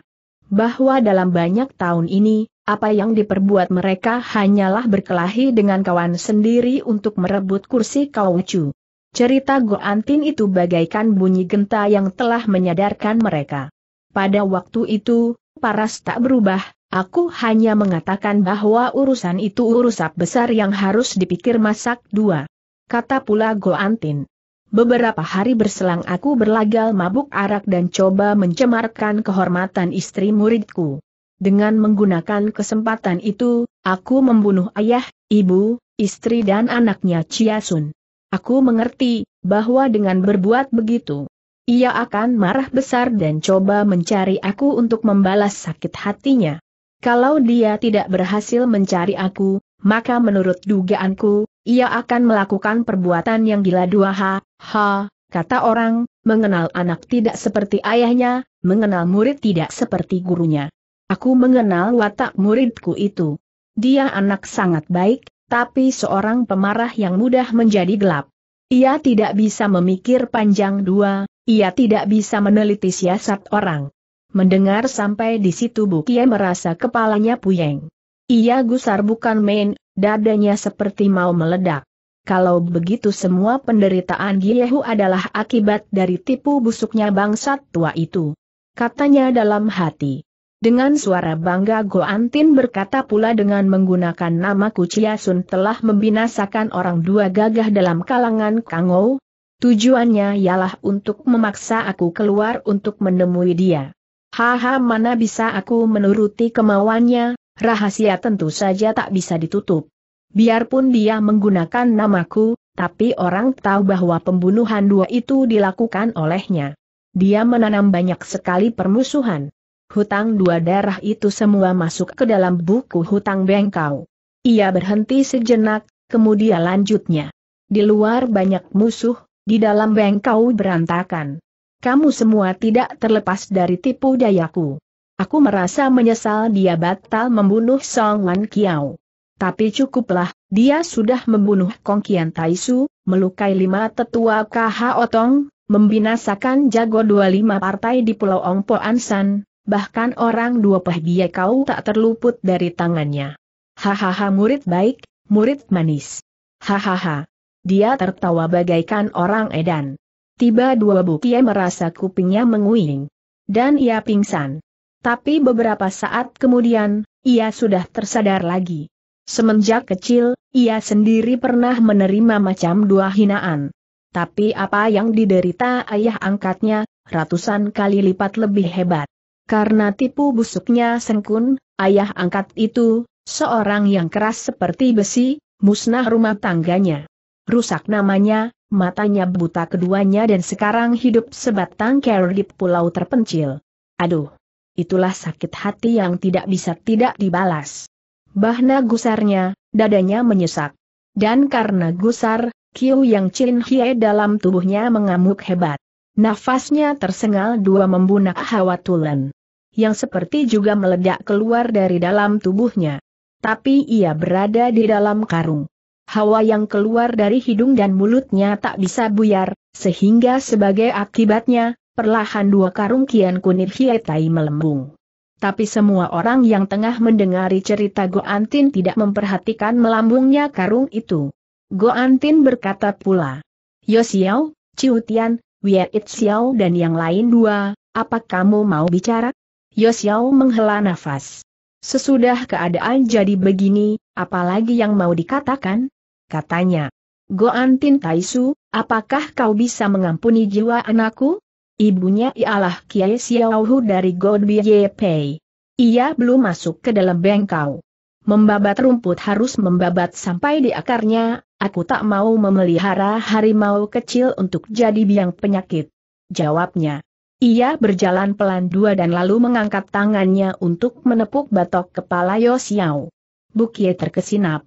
Bahwa dalam banyak tahun ini, apa yang diperbuat mereka hanyalah berkelahi dengan kawan sendiri untuk merebut kursi Kaucu. Cerita Goantin itu bagaikan bunyi genta yang telah menyadarkan mereka. Pada waktu itu, Paras tak berubah, Aku hanya mengatakan bahwa urusan itu urusan besar yang harus dipikir masak dua. Kata pula Go Antin. Beberapa hari berselang aku berlagal mabuk arak dan coba mencemarkan kehormatan istri muridku. Dengan menggunakan kesempatan itu, aku membunuh ayah, ibu, istri dan anaknya Sun. Aku mengerti, bahwa dengan berbuat begitu, ia akan marah besar dan coba mencari aku untuk membalas sakit hatinya. Kalau dia tidak berhasil mencari aku, maka menurut dugaanku, ia akan melakukan perbuatan yang gila dua ha, ha, kata orang, mengenal anak tidak seperti ayahnya, mengenal murid tidak seperti gurunya. Aku mengenal watak muridku itu. Dia anak sangat baik, tapi seorang pemarah yang mudah menjadi gelap. Ia tidak bisa memikir panjang dua, ia tidak bisa meneliti siasat orang. Mendengar sampai di situ Bukie merasa kepalanya puyeng. Ia gusar bukan main, dadanya seperti mau meledak. Kalau begitu semua penderitaan Yehu adalah akibat dari tipu busuknya bangsat tua itu. Katanya dalam hati. Dengan suara bangga Goantin berkata pula dengan menggunakan nama Kuciasun telah membinasakan orang dua gagah dalam kalangan Kangou. Tujuannya ialah untuk memaksa aku keluar untuk menemui dia. Haha mana bisa aku menuruti kemauannya, rahasia tentu saja tak bisa ditutup. Biarpun dia menggunakan namaku, tapi orang tahu bahwa pembunuhan dua itu dilakukan olehnya. Dia menanam banyak sekali permusuhan. Hutang dua darah itu semua masuk ke dalam buku hutang bengkau. Ia berhenti sejenak, kemudian lanjutnya. Di luar banyak musuh, di dalam bengkau berantakan kamu semua tidak terlepas dari tipu dayaku. Aku merasa menyesal dia batal membunuh Song Wan Kiao. Tapi cukuplah, dia sudah membunuh Kong Kian Taisu, melukai lima tetua KH Otong, membinasakan jago 25 partai di Pulau Ongpo Ansan, bahkan orang dua dia kau tak terluput dari tangannya. Hahaha murid baik, murid manis. Hahaha. Dia tertawa bagaikan orang edan. Tiba dua bukie merasa kupingnya menguing. Dan ia pingsan. Tapi beberapa saat kemudian, ia sudah tersadar lagi. Semenjak kecil, ia sendiri pernah menerima macam dua hinaan. Tapi apa yang diderita ayah angkatnya, ratusan kali lipat lebih hebat. Karena tipu busuknya Sengkun, ayah angkat itu, seorang yang keras seperti besi, musnah rumah tangganya. Rusak namanya, matanya buta keduanya dan sekarang hidup sebatang kera di pulau terpencil. Aduh! Itulah sakit hati yang tidak bisa tidak dibalas. Bahna gusarnya, dadanya menyesak. Dan karena gusar, kiu yang Chin Hie dalam tubuhnya mengamuk hebat. Nafasnya tersengal dua membunak hawa tulen. Yang seperti juga meledak keluar dari dalam tubuhnya. Tapi ia berada di dalam karung. Hawa yang keluar dari hidung dan mulutnya tak bisa buyar, sehingga sebagai akibatnya, perlahan dua karung kian kunir hiatai melembung. Tapi semua orang yang tengah mendengari cerita Goantin tidak memperhatikan melambungnya karung itu. Goantin berkata pula, Yosiao, Ciutian, It Xiao dan yang lain dua, apa kamu mau bicara? Yosiao menghela nafas. Sesudah keadaan jadi begini, apalagi yang mau dikatakan? katanya. Goantin Taisu, apakah kau bisa mengampuni jiwa anakku? Ibunya ialah Kiai Xiaohu dari God Godby Pei. Ia belum masuk ke dalam bengkau. Membabat rumput harus membabat sampai di akarnya, aku tak mau memelihara harimau kecil untuk jadi biang penyakit. Jawabnya. Ia berjalan pelan dua dan lalu mengangkat tangannya untuk menepuk batok kepala Yosiao. Bukie terkesinap.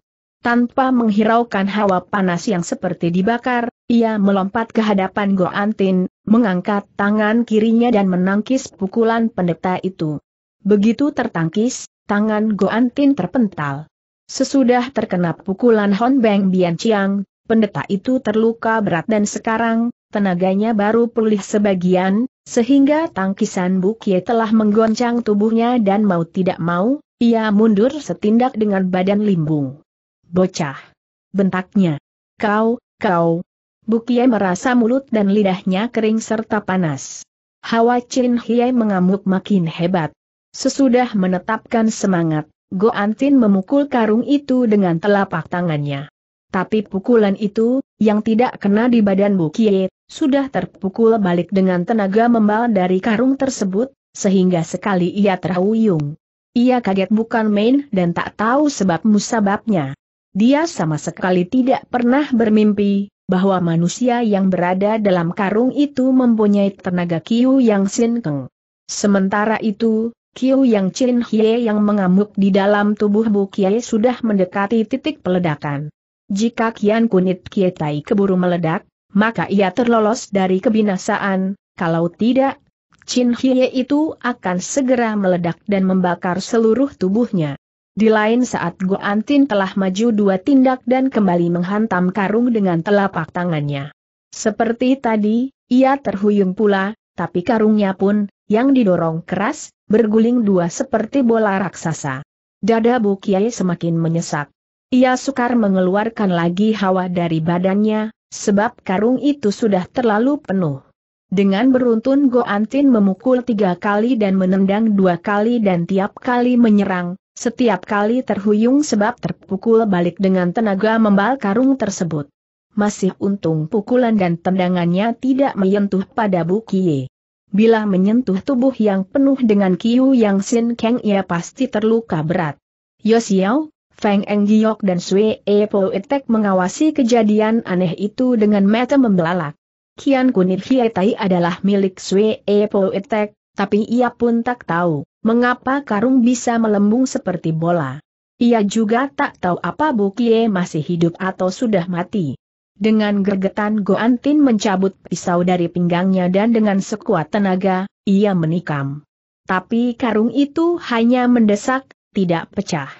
Tanpa menghiraukan hawa panas yang seperti dibakar, ia melompat ke hadapan Antin, mengangkat tangan kirinya dan menangkis pukulan pendeta itu. Begitu tertangkis, tangan Antin terpental. Sesudah terkena pukulan Hon Beng Bian Chiang, pendeta itu terluka berat dan sekarang, tenaganya baru pulih sebagian, sehingga tangkisan Bukie telah menggoncang tubuhnya dan mau tidak mau, ia mundur setindak dengan badan limbung. Bocah. Bentaknya. Kau, kau. Bukie merasa mulut dan lidahnya kering serta panas. Hawa Chin Hiai mengamuk makin hebat. Sesudah menetapkan semangat, Go Antin memukul karung itu dengan telapak tangannya. Tapi pukulan itu, yang tidak kena di badan Bukie, sudah terpukul balik dengan tenaga membal dari karung tersebut, sehingga sekali ia terhuyung. Ia kaget bukan main dan tak tahu sebab musababnya. Dia sama sekali tidak pernah bermimpi, bahwa manusia yang berada dalam karung itu mempunyai tenaga Kiu Yang Sinkeng. Sementara itu, Kiu Yang Chin Hie yang mengamuk di dalam tubuh Bu Kie sudah mendekati titik peledakan. Jika Kian Kunit Kie Tai keburu meledak, maka ia terlolos dari kebinasaan, kalau tidak, Chin Hie itu akan segera meledak dan membakar seluruh tubuhnya. Di lain saat Antin telah maju dua tindak dan kembali menghantam karung dengan telapak tangannya. Seperti tadi, ia terhuyung pula, tapi karungnya pun, yang didorong keras, berguling dua seperti bola raksasa. Dada Bu Kiai semakin menyesak. Ia sukar mengeluarkan lagi hawa dari badannya, sebab karung itu sudah terlalu penuh. Dengan beruntun Antin memukul tiga kali dan menendang dua kali dan tiap kali menyerang, setiap kali terhuyung sebab terpukul balik dengan tenaga membal karung tersebut. Masih untung pukulan dan tendangannya tidak menyentuh pada Bukie. Bila menyentuh tubuh yang penuh dengan Kiu Yang Sin Kang ia pasti terluka berat. Yosiao, Feng Eng Giok dan Sue E Po Etek mengawasi kejadian aneh itu dengan mata membelalak. Kian Kunir Hietai adalah milik Sue E Po Etek, tapi ia pun tak tahu Mengapa karung bisa melembung seperti bola? Ia juga tak tahu apa Bukie masih hidup atau sudah mati. Dengan gergetan Goantin mencabut pisau dari pinggangnya dan dengan sekuat tenaga, ia menikam. Tapi karung itu hanya mendesak, tidak pecah.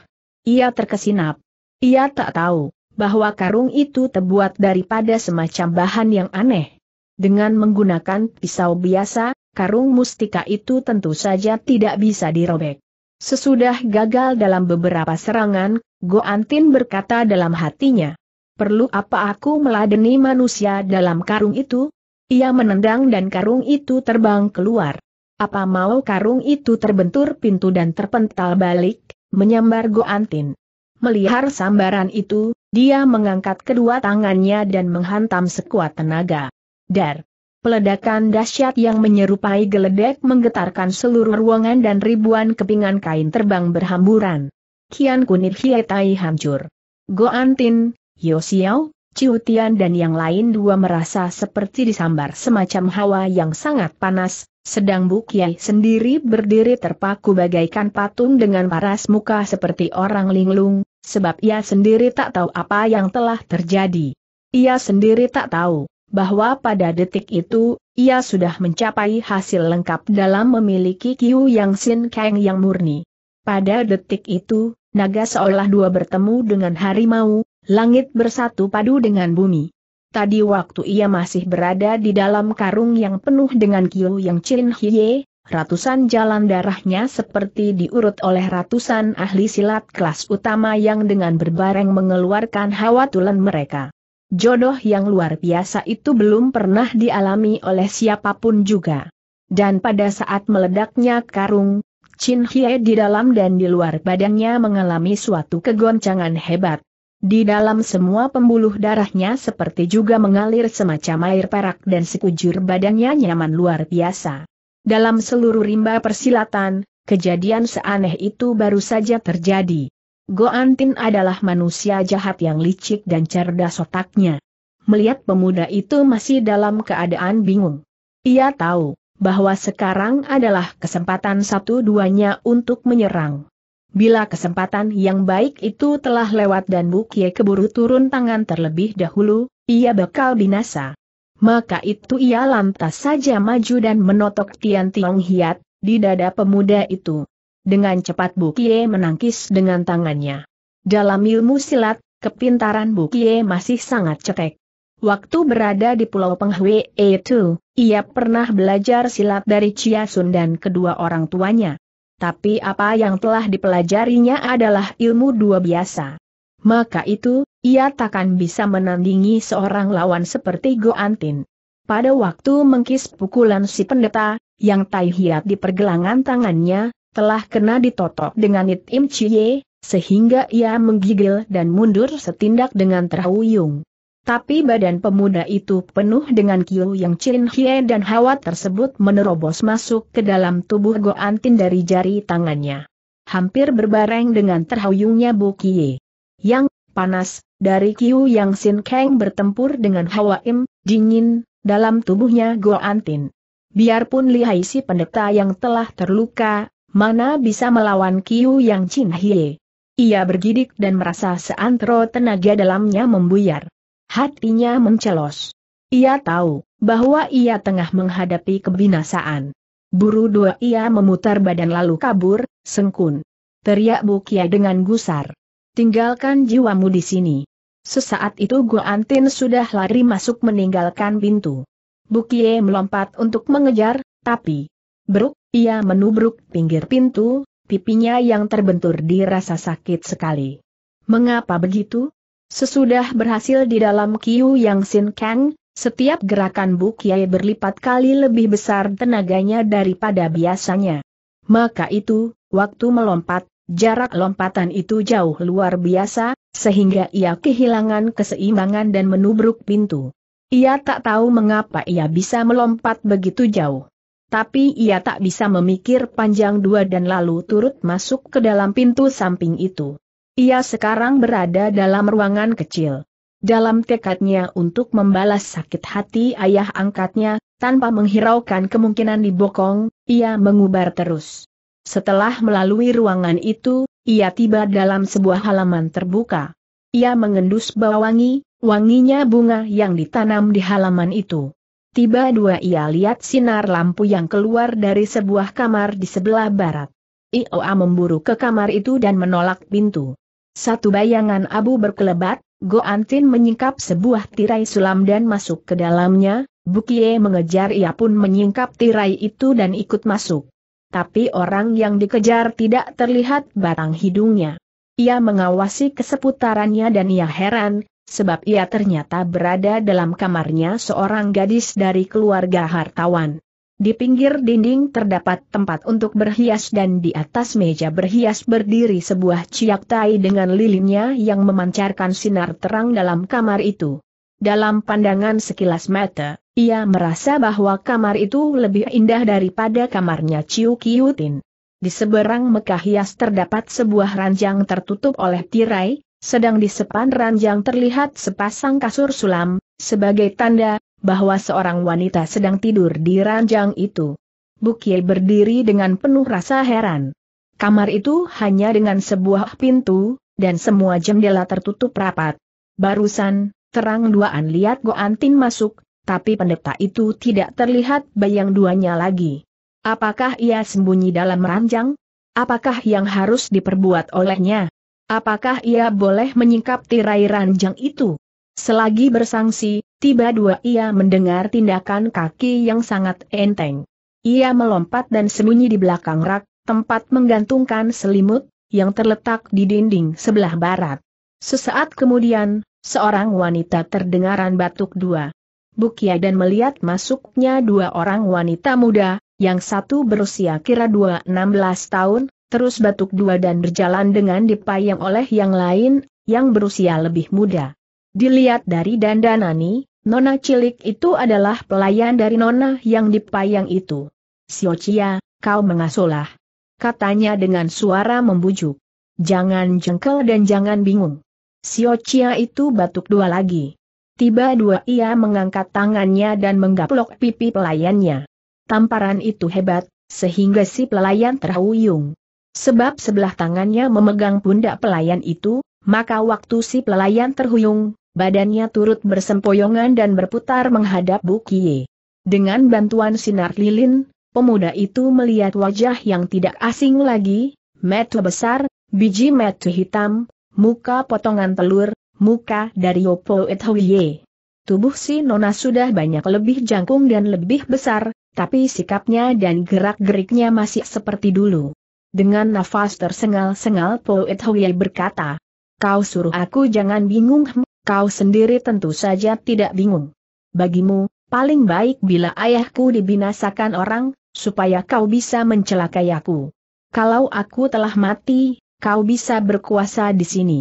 Ia terkesinap. Ia tak tahu bahwa karung itu terbuat daripada semacam bahan yang aneh. Dengan menggunakan pisau biasa, karung mustika itu tentu saja tidak bisa dirobek. Sesudah gagal dalam beberapa serangan, Go Antin berkata dalam hatinya. Perlu apa aku meladeni manusia dalam karung itu? Ia menendang dan karung itu terbang keluar. Apa mau karung itu terbentur pintu dan terpental balik, menyambar Go Antin. Melihat sambaran itu, dia mengangkat kedua tangannya dan menghantam sekuat tenaga. Dar! Peledakan dahsyat yang menyerupai geledek menggetarkan seluruh ruangan dan ribuan kepingan kain terbang berhamburan. Kian Kunir Hietai hancur. Goan Tin, Yosiao, Ciutian dan yang lain dua merasa seperti disambar semacam hawa yang sangat panas, sedang Bukiai sendiri berdiri terpaku bagaikan patung dengan paras muka seperti orang linglung, sebab ia sendiri tak tahu apa yang telah terjadi. Ia sendiri tak tahu bahwa pada detik itu, ia sudah mencapai hasil lengkap dalam memiliki Kiu Yang Sin Kang yang murni. Pada detik itu, naga seolah dua bertemu dengan harimau, langit bersatu padu dengan bumi. Tadi waktu ia masih berada di dalam karung yang penuh dengan Kiu Yang Chin Hye, ratusan jalan darahnya seperti diurut oleh ratusan ahli silat kelas utama yang dengan berbareng mengeluarkan hawa tulen mereka. Jodoh yang luar biasa itu belum pernah dialami oleh siapapun juga. Dan pada saat meledaknya karung, Chin Hye di dalam dan di luar badannya mengalami suatu kegoncangan hebat. Di dalam semua pembuluh darahnya seperti juga mengalir semacam air perak dan sekujur badannya nyaman luar biasa. Dalam seluruh rimba persilatan, kejadian seaneh itu baru saja terjadi. Goantin adalah manusia jahat yang licik dan cerdas otaknya. Melihat pemuda itu masih dalam keadaan bingung. Ia tahu bahwa sekarang adalah kesempatan satu-duanya untuk menyerang. Bila kesempatan yang baik itu telah lewat dan Bukie keburu turun tangan terlebih dahulu, ia bakal binasa. Maka itu ia lantas saja maju dan menotok Tian Tiong Hiat, di dada pemuda itu. Dengan cepat Bukie menangkis dengan tangannya. Dalam ilmu silat, kepintaran Bukie masih sangat cetek. Waktu berada di Pulau Penghwe itu, eh, ia pernah belajar silat dari Chia Sun dan kedua orang tuanya. Tapi apa yang telah dipelajarinya adalah ilmu dua biasa. Maka itu, ia takkan bisa menandingi seorang lawan seperti Go Antin. Pada waktu mengkis pukulan si pendeta, yang tai di pergelangan tangannya, telah kena ditotok dengan Im Chie, sehingga ia menggigil dan mundur setindak dengan terhuyung. Tapi badan pemuda itu penuh dengan kiu yang Chin Hie dan hawa tersebut menerobos masuk ke dalam tubuh go antin dari jari tangannya. Hampir berbareng dengan terhuyungnya Bu Kie. Yang panas, dari kiu yang Sin Kang bertempur dengan hawa im, dingin, dalam tubuhnya go antin. Biarpun lihai si pendeta yang telah terluka, mana bisa melawan Kiu Yang Chin Hie. Ia bergidik dan merasa seantero tenaga dalamnya membuyar. Hatinya mencelos. Ia tahu bahwa ia tengah menghadapi kebinasaan. Buru dua ia memutar badan lalu kabur, sengkun. Teriak Bukia dengan gusar. Tinggalkan jiwamu di sini. Sesaat itu gua antin sudah lari masuk meninggalkan pintu. Bukie melompat untuk mengejar, tapi Beruk, ia menubruk pinggir pintu, pipinya yang terbentur dirasa sakit sekali. Mengapa begitu? Sesudah berhasil di dalam Kiu Yang Sin Kang, setiap gerakan Bu Kiai berlipat kali lebih besar tenaganya daripada biasanya. Maka itu, waktu melompat, jarak lompatan itu jauh luar biasa, sehingga ia kehilangan keseimbangan dan menubruk pintu. Ia tak tahu mengapa ia bisa melompat begitu jauh tapi ia tak bisa memikir panjang dua dan lalu turut masuk ke dalam pintu samping itu. Ia sekarang berada dalam ruangan kecil. Dalam tekadnya untuk membalas sakit hati ayah angkatnya, tanpa menghiraukan kemungkinan dibokong, ia mengubar terus. Setelah melalui ruangan itu, ia tiba dalam sebuah halaman terbuka. Ia mengendus bau wangi, wanginya bunga yang ditanam di halaman itu tiba dua ia lihat sinar lampu yang keluar dari sebuah kamar di sebelah barat. Ioa memburu ke kamar itu dan menolak pintu. Satu bayangan abu berkelebat, Goantin menyingkap sebuah tirai sulam dan masuk ke dalamnya, Bukie mengejar ia pun menyingkap tirai itu dan ikut masuk. Tapi orang yang dikejar tidak terlihat batang hidungnya. Ia mengawasi keseputarannya dan ia heran, sebab ia ternyata berada dalam kamarnya seorang gadis dari keluarga hartawan. Di pinggir dinding terdapat tempat untuk berhias dan di atas meja berhias berdiri sebuah ciak tai dengan lilinnya yang memancarkan sinar terang dalam kamar itu. Dalam pandangan sekilas mata, ia merasa bahwa kamar itu lebih indah daripada kamarnya Ciu Kiutin. Di seberang Mekah hias terdapat sebuah ranjang tertutup oleh tirai, sedang di sepan ranjang terlihat sepasang kasur sulam, sebagai tanda bahwa seorang wanita sedang tidur di ranjang itu. Bukie berdiri dengan penuh rasa heran. Kamar itu hanya dengan sebuah pintu, dan semua jendela tertutup rapat. Barusan, terang duaan lihat Goantin masuk, tapi pendeta itu tidak terlihat bayang duanya lagi. Apakah ia sembunyi dalam ranjang? Apakah yang harus diperbuat olehnya? Apakah ia boleh menyingkap tirai ranjang itu? Selagi bersangsi, tiba dua ia mendengar tindakan kaki yang sangat enteng. Ia melompat dan sembunyi di belakang rak, tempat menggantungkan selimut, yang terletak di dinding sebelah barat. Sesaat kemudian, seorang wanita terdengaran batuk dua. Bukia dan melihat masuknya dua orang wanita muda, yang satu berusia kira dua enam belas tahun, terus batuk dua dan berjalan dengan dipayang oleh yang lain, yang berusia lebih muda. Dilihat dari dandanani, nona cilik itu adalah pelayan dari nona yang dipayang itu. Siocia, kau mengasolah. Katanya dengan suara membujuk. Jangan jengkel dan jangan bingung. Siocia itu batuk dua lagi. Tiba dua ia mengangkat tangannya dan menggaplok pipi pelayannya. Tamparan itu hebat, sehingga si pelayan terhuyung. Sebab sebelah tangannya memegang pundak pelayan itu, maka waktu si pelayan terhuyung, badannya turut bersempoyongan dan berputar menghadap Bukie. Dengan bantuan sinar lilin, pemuda itu melihat wajah yang tidak asing lagi, metu besar, biji metu hitam, muka potongan telur, muka dari Yopo Ethoye. Tubuh si Nona sudah banyak lebih jangkung dan lebih besar, tapi sikapnya dan gerak-geriknya masih seperti dulu. Dengan nafas tersengal-sengal Po It berkata, Kau suruh aku jangan bingung, hmm. kau sendiri tentu saja tidak bingung. Bagimu, paling baik bila ayahku dibinasakan orang, supaya kau bisa mencelakai aku. Kalau aku telah mati, kau bisa berkuasa di sini.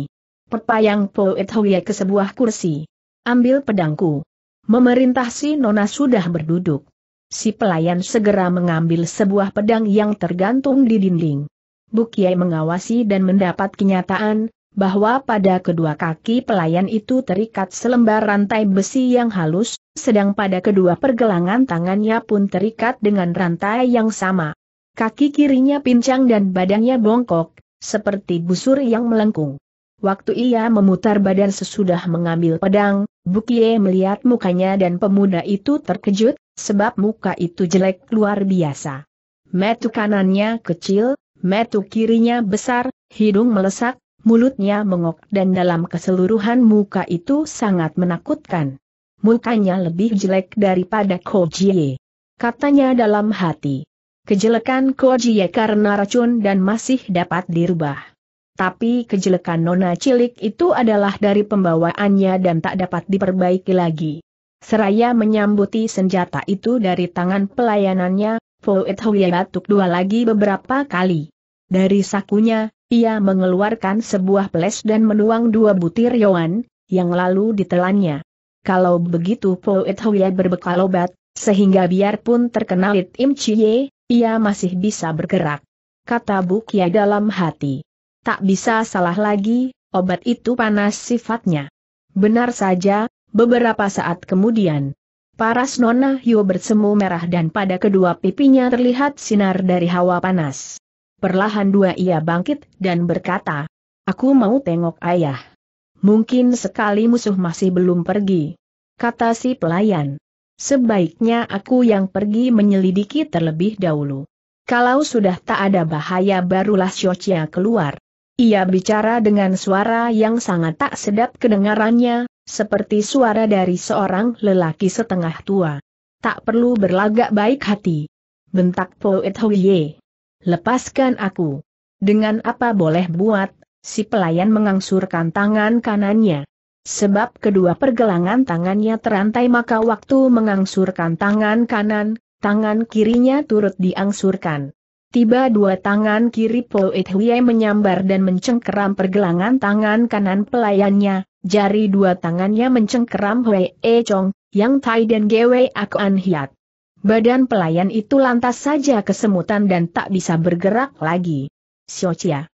Pepayang Poet Hoye ke sebuah kursi. Ambil pedangku. Memerintah si Nona sudah berduduk. Si pelayan segera mengambil sebuah pedang yang tergantung di dinding. Bukiai mengawasi dan mendapat kenyataan, bahwa pada kedua kaki pelayan itu terikat selembar rantai besi yang halus, sedang pada kedua pergelangan tangannya pun terikat dengan rantai yang sama. Kaki kirinya pincang dan badannya bongkok, seperti busur yang melengkung. Waktu ia memutar badan sesudah mengambil pedang, Bukie melihat mukanya dan pemuda itu terkejut, sebab muka itu jelek luar biasa. Metu kanannya kecil, metu kirinya besar, hidung melesak, mulutnya mengok dan dalam keseluruhan muka itu sangat menakutkan. Mukanya lebih jelek daripada Ko Katanya dalam hati. Kejelekan Ko Jie karena racun dan masih dapat dirubah tapi kejelekan nona cilik itu adalah dari pembawaannya dan tak dapat diperbaiki lagi. Seraya menyambuti senjata itu dari tangan pelayanannya, Poet Huya batuk dua lagi beberapa kali. Dari sakunya, ia mengeluarkan sebuah peles dan menuang dua butir yoan, yang lalu ditelannya. Kalau begitu Poet Huya berbekal obat, sehingga biarpun terkena Lit Im Chie, ia masih bisa bergerak. Kata Bukia dalam hati. Tak bisa salah lagi, obat itu panas sifatnya. Benar saja, Beberapa saat kemudian, paras Nona Hyo bersemu merah dan pada kedua pipinya terlihat sinar dari hawa panas. Perlahan dua ia bangkit dan berkata, Aku mau tengok ayah. Mungkin sekali musuh masih belum pergi. Kata si pelayan. Sebaiknya aku yang pergi menyelidiki terlebih dahulu. Kalau sudah tak ada bahaya barulah syochia keluar. Ia bicara dengan suara yang sangat tak sedap kedengarannya, seperti suara dari seorang lelaki setengah tua. Tak perlu berlagak baik hati. Bentak Poet Huiye. Lepaskan aku. Dengan apa boleh buat, si pelayan mengangsurkan tangan kanannya. Sebab kedua pergelangan tangannya terantai maka waktu mengangsurkan tangan kanan, tangan kirinya turut diangsurkan. Tiba dua tangan kiri Poet Huye menyambar dan mencengkeram pergelangan tangan kanan pelayannya, jari dua tangannya mencengkeram E Chong, yang Tai dan Gwe Akuan Hiat. Badan pelayan itu lantas saja kesemutan dan tak bisa bergerak lagi. Siocia.